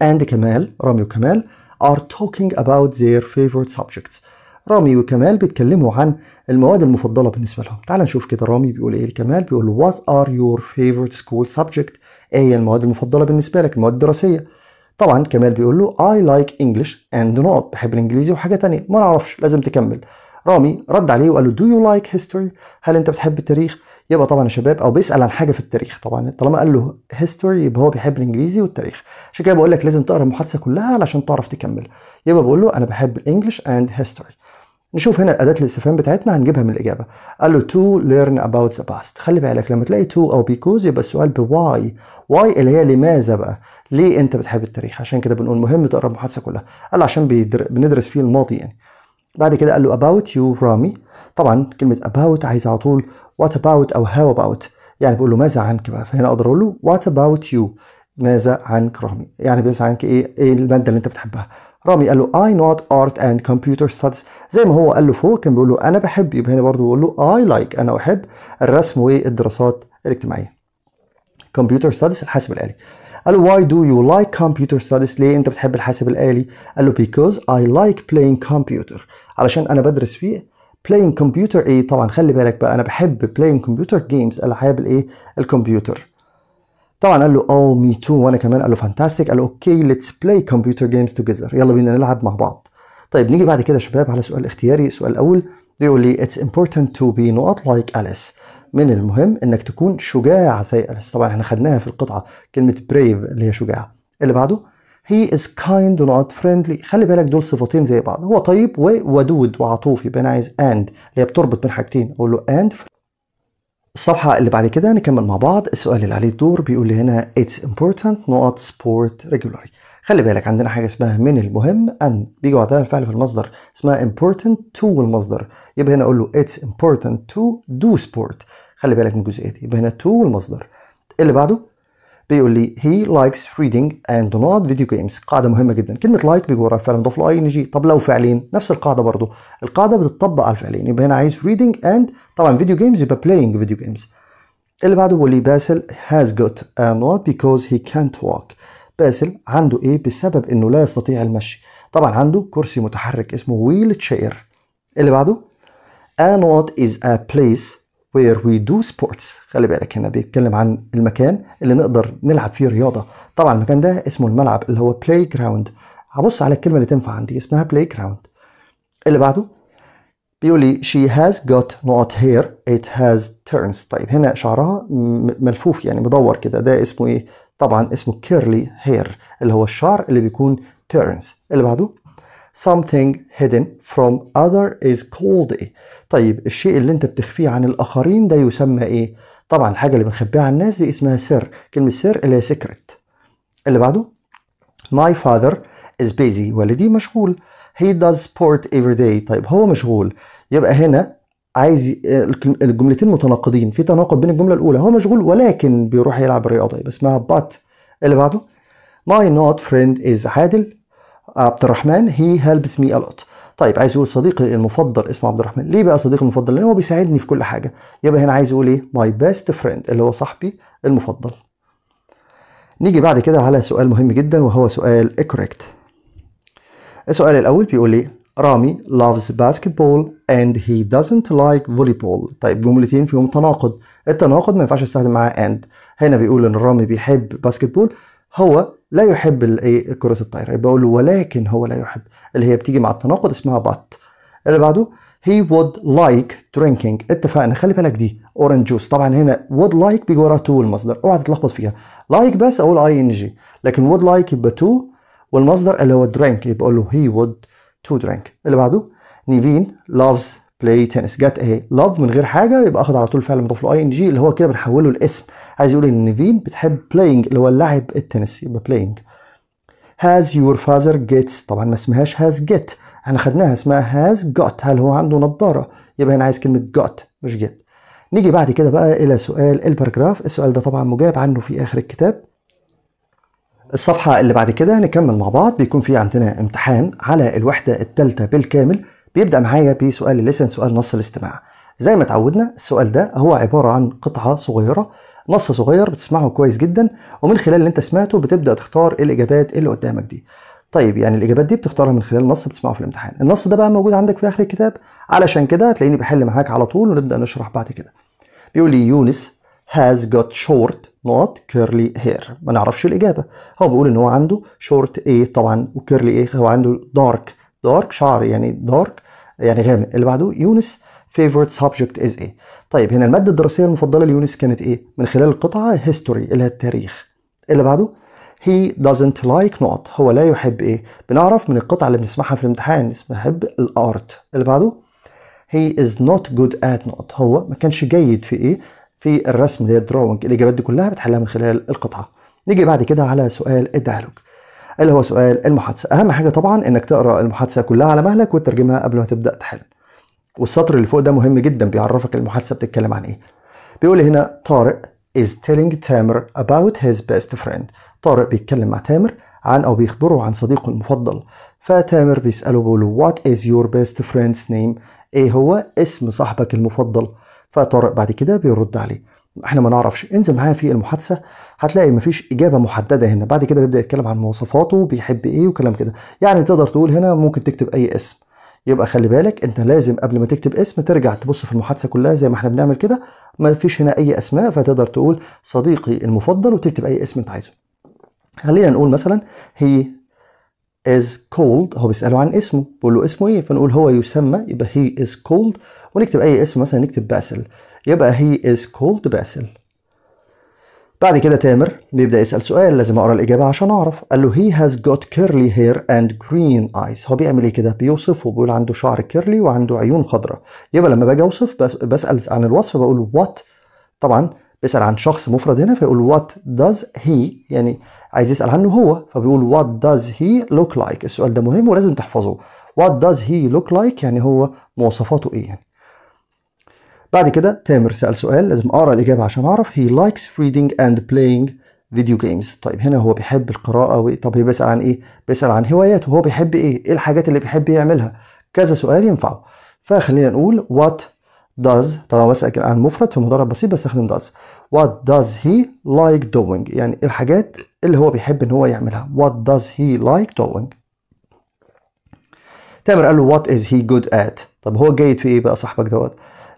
اند كمال رامي وكمال ار توكينج اباوت زير فيفورت سبجكتس رامي وكمال بيتكلموا عن المواد المفضله بالنسبه لهم تعال نشوف كده رامي بيقول ايه لكمال بيقول له ار يور فيفورت سكول سبجكت ايه هي المواد المفضله بالنسبه لك المواد الدراسيه طبعا كمال بيقول له اي لايك انجلش اند نقط بحب الانجليزي وحاجه تانية ما نعرفش لازم تكمل رامي رد عليه وقال له دو يو لايك هيستوري هل انت بتحب التاريخ يبقى طبعا يا شباب او بيسال عن حاجه في التاريخ طبعا طالما قال له هيستوري يبقى هو بيحب الانجليزي والتاريخ عشان كده بقول لك لازم تقرا المحادثه كلها علشان تعرف تكمل يبقى بقول له انا بحب الانجليش اند هيستوري نشوف هنا أداة الاستفهام بتاعتنا هنجيبها من الإجابة قال له تو ليرن اباوت ذا باست خلي بالك لما تلاقي تو أو بيكوز يبقى السؤال ب واي اللي هي لماذا بقى ليه أنت بتحب التاريخ عشان كده بنقول مهم تقرا المحادثة كلها قال عشان بندرس فيه الماضي يعني بعد كده قال له about you رامي طبعا كلمة about عايز على طول what about أو how about يعني بقول له ماذا عنك بقى فهنا أقدر أقول له what about you ماذا عنك رامي يعني بيسأل عنك إيه إيه المادة اللي أنت بتحبها رامي قال له I not art and computer studies زي ما هو قال له فوق كان بيقول له أنا بحب يبقى هنا برضه بيقول له I like أنا أحب الرسم والدراسات الاجتماعية computer studies الحاسب الآلي قال له why do you like computer studies ليه أنت بتحب الحاسب الآلي قال له because I like playing computer علشان انا بدرس فيه بلاين كمبيوتر ايه طبعا خلي بالك بقى انا بحب بلاين كمبيوتر جيمز العاب الايه الكمبيوتر طبعا قال له اوه مي تو وانا كمان قال له فانتاستيك قال له اوكي ليتس بلاي كمبيوتر جيمز توجذر يلا بينا نلعب مع بعض طيب نيجي بعد كده شباب على سؤال اختياري السؤال الاول بيقول لي اتس امبورتنت تو بي نوت لايك اليس من المهم انك تكون شجاع زي اليس طبعا احنا خدناها في القطعه كلمه بريف اللي هي شجاع اللي بعده هي از كايند ونوت فريندلي خلي بالك دول صفتين زي بعض هو طيب وودود وعطوف يبقى انا عايز اند اللي هي بتربط بين حاجتين اقول له اند الصفحة اللي بعد كده نكمل مع بعض السؤال اللي عليه الدور بيقول لي هنا it's important not sport regularly خلي بالك عندنا حاجة اسمها من المهم أن بيجي بعدها الفعل في المصدر اسمها important to المصدر يبقى هنا أقول له it's important to do sport خلي بالك من الجزئية دي يبقى هنا to المصدر اللي بعده بيقول لي هي لايكس ريدنج اند نوت فيديو جيمز قاعده مهمه جدا كلمه لايك like بيجي وراها الفعل له اي ان جي طب لو فعلين نفس القاعده برضو القاعده بتطبق على الفعلين يبقى هنا عايز ريدنج اند طبعا فيديو جيمز يبقى بلاينج فيديو جيمز اللي بعده بيقول لي باسل هاز جوت نوت بيكوز هي كانت ووك باسل عنده ايه بسبب انه لا يستطيع المشي طبعا عنده كرسي متحرك اسمه ويل تشير اللي بعده انوت از ا بليس وير وي دو سبورتس خلي بالك هنا بيتكلم عن المكان اللي نقدر نلعب فيه رياضه طبعا المكان ده اسمه الملعب اللي هو بلاي جراوند هبص على الكلمه اللي تنفع عندي اسمها بلاي جراوند اللي بعده بيقول لي she has got not hair it has turns طيب هنا شعرها ملفوف يعني مدور كده ده اسمه ايه طبعا اسمه كيرلي هير اللي هو الشعر اللي بيكون turns اللي بعده something hidden from other is called ايه طيب الشيء اللي انت بتخفيه عن الاخرين ده يسمى ايه طبعا الحاجه اللي بنخبيها عن الناس دي اسمها سر كلمه سر اللي هي secret اللي بعده my father is busy والدي مشغول he does sport every day طيب هو مشغول يبقى هنا عايز الجملتين متناقضين في تناقض بين الجمله الاولى هو مشغول ولكن بيروح يلعب رياضه يبقى اسمها but اللي بعده my not friend is عادل عبد الرحمن هي هيلبس مي الوت طيب عايز يقول صديقي المفضل اسمه عبد الرحمن ليه بقى صديقي المفضل لان هو بيساعدني في كل حاجه يبقى هنا عايز يقول ايه ماي بيست فريند اللي هو صاحبي المفضل نيجي بعد كده على سؤال مهم جدا وهو سؤال اكوريكت السؤال الاول بيقول لي إيه؟ رامي loves basketball and he doesn't like volleyball طيب جملتين فيهم تناقض التناقض ما ينفعش استخدم معاه and هنا بيقول ان رامي بيحب باسكتبول هو لا يحب كرة الطائرة يبقى أقول ولكن هو لا يحب اللي هي بتيجي مع التناقض اسمها but اللي بعده he would like drinking اتفقنا خلي بالك دي اورنج جوس طبعا هنا would like بيجي وراها تو المصدر اوعى تتلخبط فيها like بس اقول اي ان جي لكن would like يبقى to والمصدر اللي هو drink يبقى اقول له he would to drink اللي بعده نيفين loves بلاي تنس جت اهي لاف من غير حاجه يبقى اخد على طول فعل مضاف له اي ان جي اللي هو كده بنحوله لاسم عايز يقول ان نيفين بتحب بلاينج اللي هو لعب التنس يبقى بلاينج هاز يور فازر جيتس طبعا ما اسمهاش هاز جيت احنا خدناها اسمها هاز جوت هل هو عنده نظاره يبقى هنا عايز كلمه جوت مش جيت نيجي بعد كده بقى الى سؤال الباراجراف السؤال ده طبعا مجاب عنه في اخر الكتاب الصفحة اللي بعد كده نكمل مع بعض بيكون في عندنا امتحان على الوحدة الثالثة بالكامل بيبدأ معايا بسؤال الليسن سؤال نص الاستماع زي ما اتعودنا السؤال ده هو عبارة عن قطعة صغيرة نص صغير بتسمعه كويس جدا ومن خلال اللي انت سمعته بتبدأ تختار الإجابات اللي قدامك دي طيب يعني الاجابات دي بتختارها من خلال نص بتسمعه في الامتحان النص ده بقى موجود عندك في اخر الكتاب علشان كده هتلاقيني بحل معاك على طول ونبدا نشرح بعد كده بيقول لي يونس has got short not كيرلي هير ما نعرفش الاجابه هو بيقول ان هو عنده شورت ايه طبعا وكيرلي ايه هو عنده دارك دارك شعر يعني دارك يعني غامق اللي بعده يونس favorite subject is ايه طيب هنا الماده الدراسيه المفضله ليونس كانت ايه من خلال القطعه هيستوري اللي هي التاريخ اللي بعده he doesn't like نقط هو لا يحب ايه بنعرف من القطعه اللي بنسمعها في الامتحان اسمها حب الارت اللي بعده he is not good at نقط هو ما كانش جيد في ايه في الرسم اللي هي الدراونج الاجابات دي كلها بتحلها من خلال القطعه نيجي بعد كده على سؤال الديالوج اللي هو سؤال المحادثه اهم حاجه طبعا انك تقرا المحادثه كلها على مهلك وتترجمها قبل ما تبدا تحل والسطر اللي فوق ده مهم جدا بيعرفك المحادثه بتتكلم عن ايه بيقول هنا طارق is telling تامر about his best friend طارق بيتكلم مع تامر عن او بيخبره عن صديقه المفضل فتامر بيساله بيقول له what is your best friend's name ايه هو اسم صاحبك المفضل فطارق بعد كده بيرد عليه احنا ما نعرفش انزل معايا في المحادثه هتلاقي مفيش اجابه محدده هنا بعد كده بيبدا يتكلم عن مواصفاته بيحب ايه وكلام كده يعني تقدر تقول هنا ممكن تكتب اي اسم يبقى خلي بالك انت لازم قبل ما تكتب اسم ترجع تبص في المحادثه كلها زي ما احنا بنعمل كده ما فيش هنا اي اسماء فتقدر تقول صديقي المفضل وتكتب اي اسم انت عايزه خلينا نقول مثلا هي از كولد هو بيسأله عن اسمه بيقول له اسمه ايه فنقول هو يسمى يبقى هي از كولد ونكتب اي اسم مثلا نكتب باسل يبقى هي از كولد باسل بعد كده تامر بيبدأ يسأل سؤال لازم أقرأ الإجابة عشان أعرف قال له هي هاز جوت كيرلي هير اند جرين ايز هو بيعمل إيه كده بيوصفه بيقول عنده شعر كيرلي وعنده عيون خضراء يبقى لما باجي أوصف بسأل عن الوصف بقول وات طبعا بيسأل عن شخص مفرد هنا فيقول وات داز هي يعني عايز يسأل عنه هو فبيقول وات داز هي لوك لايك السؤال ده مهم ولازم تحفظه وات داز هي لوك لايك يعني هو مواصفاته إيه يعني بعد كده تامر سأل سؤال لازم أقرأ الإجابة عشان أعرف he likes reading and playing فيديو جيمز طيب هنا هو بيحب القراءة و... طب هي بيسأل عن إيه؟ بيسأل عن هواياته هو بيحب إيه؟ إيه الحاجات اللي بيحب يعملها؟ كذا سؤال ينفع فخلينا نقول what does طبعا بسأل عن مفرد في مضارب بسيط بستخدم does what does he like doing يعني إيه الحاجات اللي هو بيحب إن هو يعملها what does he like doing تامر قال له what is he good at طب هو جيد في إيه بقى صاحبك دوت؟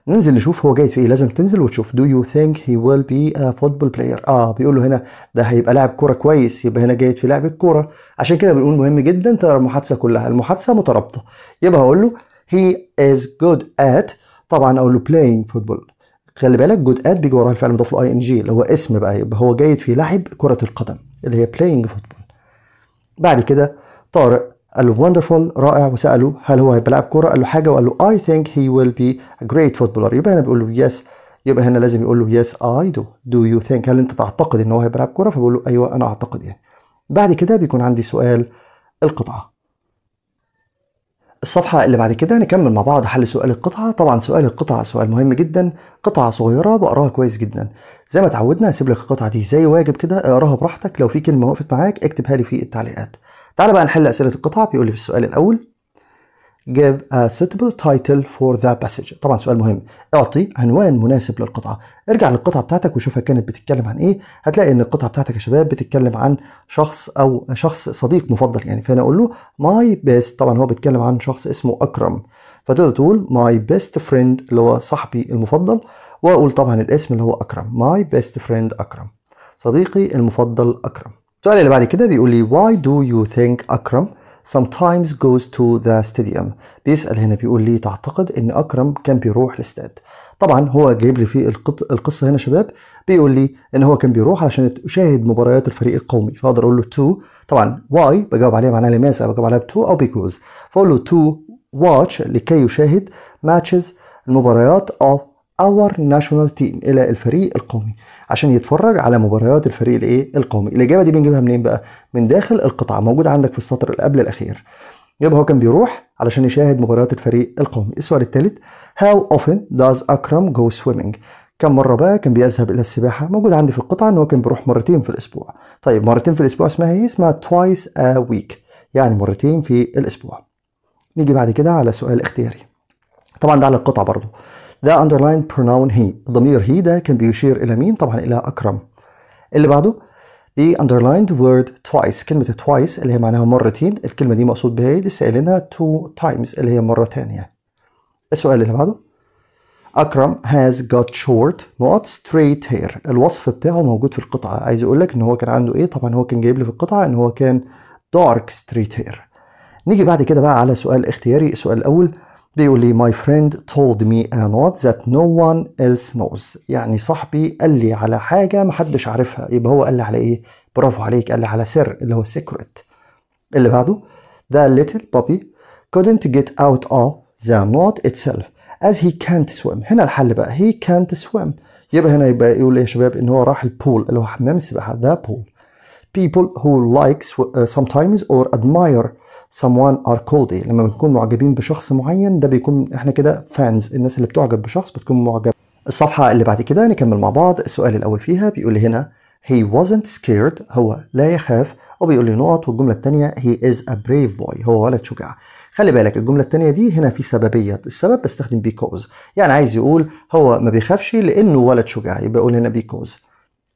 ننزل نشوف هو جيد في ايه لازم تنزل وتشوف دو يو ثينك هي ويل بي ا فوتبول بلاير اه بيقول له هنا ده هيبقى لاعب كوره كويس يبقى هنا جيد في لعب الكوره عشان كده بنقول مهم جدا ترى المحادثه كلها المحادثه مترابطه يبقى هقول له هي از جود ات طبعا اقول له playing فوتبول خلي بالك جود ات بيجي وراها الفعل مضاف له اي ان جي اللي هو اسم بقى يبقى هو جيد في لعب كره القدم اللي هي playing فوتبول بعد كده طارق قال له wonderful رائع وسأله هل هو هيبقى لاعب كورة قال له حاجة وقال له I think he will be a great footballer يبقى هنا بيقول له yes يبقى هنا لازم يقول له yes I do do you think هل أنت تعتقد إن هو هيبقى لاعب كورة فبقول له أيوه أنا أعتقد يعني بعد كده بيكون عندي سؤال القطعة الصفحة اللي بعد كده نكمل مع بعض حل سؤال القطعة طبعا سؤال القطعة سؤال مهم جدا قطعة صغيرة بقراها كويس جدا زي ما اتعودنا هسيب لك القطعة دي زي واجب كده اقراها براحتك لو في كلمة وقفت معاك اكتبها لي في التعليقات تعال بقى نحل أسئلة القطع بيقول لي في السؤال الأول give a suitable title for the passage طبعا سؤال مهم اعطي عنوان مناسب للقطعة ارجع للقطعة بتاعتك وشوفها كانت بتتكلم عن ايه هتلاقي ان القطعة بتاعتك يا شباب بتتكلم عن شخص او شخص صديق مفضل يعني فانا اقول له my best طبعا هو بيتكلم عن شخص اسمه اكرم فتقدر تقول my best friend اللي هو صاحبي المفضل واقول طبعا الاسم اللي هو اكرم my best friend اكرم صديقي المفضل اكرم السؤال اللي بعد كده بيقول لي why do you think أكرم sometimes goes to the stadium بيسأل هنا بيقول لي تعتقد إن أكرم كان بيروح الاستاد طبعا هو جايب لي في القصة هنا شباب بيقول لي إن هو كان بيروح علشان يشاهد مباريات الفريق القومي فأقدر أقول له to طبعا why بجاوب عليها معناها لماذا بجاوب عليها to أو because فأقول له to watch لكي يشاهد matches المباريات of our national team إلى الفريق القومي عشان يتفرج على مباريات الفريق الايه القومي الاجابه دي بنجيبها منين بقى من داخل القطعه موجود عندك في السطر اللي قبل الاخير يبقى هو كان بيروح علشان يشاهد مباريات الفريق القومي السؤال الثالث how often does أكرم go swimming كم مرة بقى كان بيذهب إلى السباحة موجود عندي في القطعة إن هو كان بيروح مرتين في الأسبوع طيب مرتين في الأسبوع اسمها إيه اسمها توايس ا ويك يعني مرتين في الأسبوع نيجي بعد كده على سؤال اختياري طبعا ده على القطعة برضه ذا underlined pronoun هي الضمير هي ده كان بيشير إلى مين؟ طبعا إلى أكرم اللي بعده the underlined word twice كلمة twice اللي هي معناها مرتين الكلمة دي مقصود بها ايه؟ لسه قايلينها two times اللي هي مرتين يعني السؤال اللي بعده أكرم has got short نوت straight hair الوصف بتاعه موجود في القطعة عايز أقول لك إن هو كان عنده إيه طبعا هو كان جايب لي في القطعة إن هو كان dark straight hair نيجي بعد كده بقى على سؤال اختياري السؤال الأول بيقول لي my friend told me a not that no one else knows يعني صاحبي قال لي على حاجة محدش عارفها يبقى هو قال لي على ايه برافو عليك قال لي على سر اللي هو secret اللي بعده the little puppy couldn't get out of the knot itself as he can't swim هنا الحل بقى he can't swim يبقى هنا يبقى يقول إيه يا شباب ان هو راح البول اللي هو حمام السباحة the pool people who likes uh, sometimes or admire someone are called ايه لما بنكون معجبين بشخص معين ده بيكون احنا كده فانز الناس اللي بتعجب بشخص بتكون معجب الصفحة اللي بعد كده نكمل مع بعض السؤال الأول فيها بيقول لي هنا he wasn't scared هو لا يخاف وبيقول لي نقط والجملة الثانية he is a brave boy هو ولد شجاع خلي بالك الجملة الثانية دي هنا في سببية السبب بستخدم because يعني عايز يقول هو ما بيخافش لأنه ولد شجاع يبقى يقول هنا because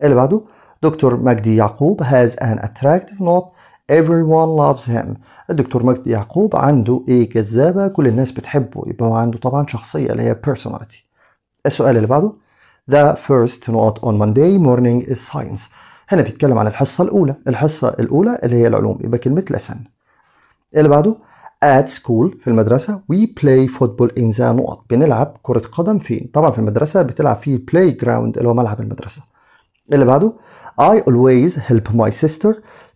اللي بعده دكتور مجدي يعقوب has an attractive note everyone loves him الدكتور مجدي يعقوب عنده ايه جذابة كل الناس بتحبه يبقى هو عنده طبعا شخصية اللي هي personality السؤال اللي بعده The first note on Monday morning is science هنا بيتكلم عن الحصة الأولى الحصة الأولى اللي هي العلوم يبقى كلمة lesson اللي بعده at school في المدرسة we play football in the north بنلعب كرة قدم فين؟ طبعا في المدرسة بتلعب في البلاي جراوند اللي هو ملعب المدرسة اللي بعده I always help my sister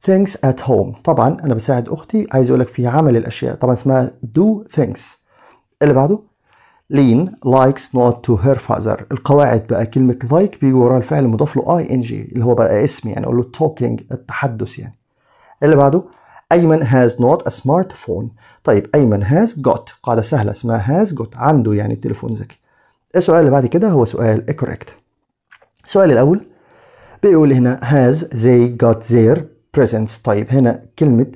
things at home طبعا انا بساعد اختي عايز اقول لك في عمل الاشياء طبعا اسمها do things اللي بعده لين likes not to her father القواعد بقى كلمة like بيجي وراها الفعل المضاف له G اللي هو بقى اسم يعني اقول له talking التحدث يعني اللي بعده أيمن has not a smartphone طيب أيمن has got قاعدة سهلة اسمها has got عنده يعني تليفون ذكي السؤال اللي بعد كده هو سؤال correct السؤال الأول بيقول هنا has they got their presents طيب هنا كلمة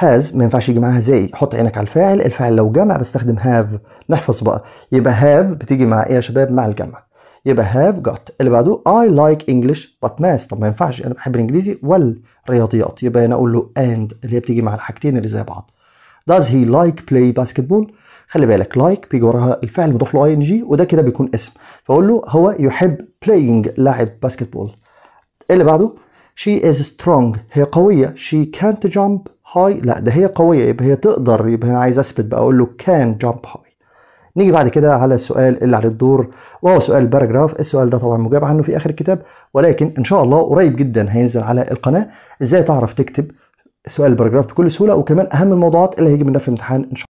has ما ينفعش يجي معاها زي حط عينك على الفاعل الفاعل لو جمع بستخدم have نحفظ بقى يبقى have بتيجي مع ايه يا شباب مع الجمع يبقى have got اللي بعده I like English but math طب ما ينفعش انا بحب الانجليزي والرياضيات يبقى انا اقول له and اللي هي بتيجي مع الحاجتين اللي زي بعض does he like play basketball خلي بالك like بيجي وراها الفعل مضاف له ing وده كده بيكون اسم فاقول له هو يحب playing لاعب باسكتبول اللي بعده she is strong هي قوية she can't jump high لا ده هي قوية يبقى هي تقدر يبقى أنا عايز أثبت بقى أقول له can jump high نيجي بعد كده على السؤال اللي عليه الدور وهو سؤال باراجراف السؤال ده طبعا مجاب عنه في آخر الكتاب ولكن إن شاء الله قريب جدا هينزل على القناة إزاي تعرف تكتب سؤال الباراجراف بكل سهولة وكمان أهم الموضوعات اللي هيجي منها في الامتحان إن شاء الله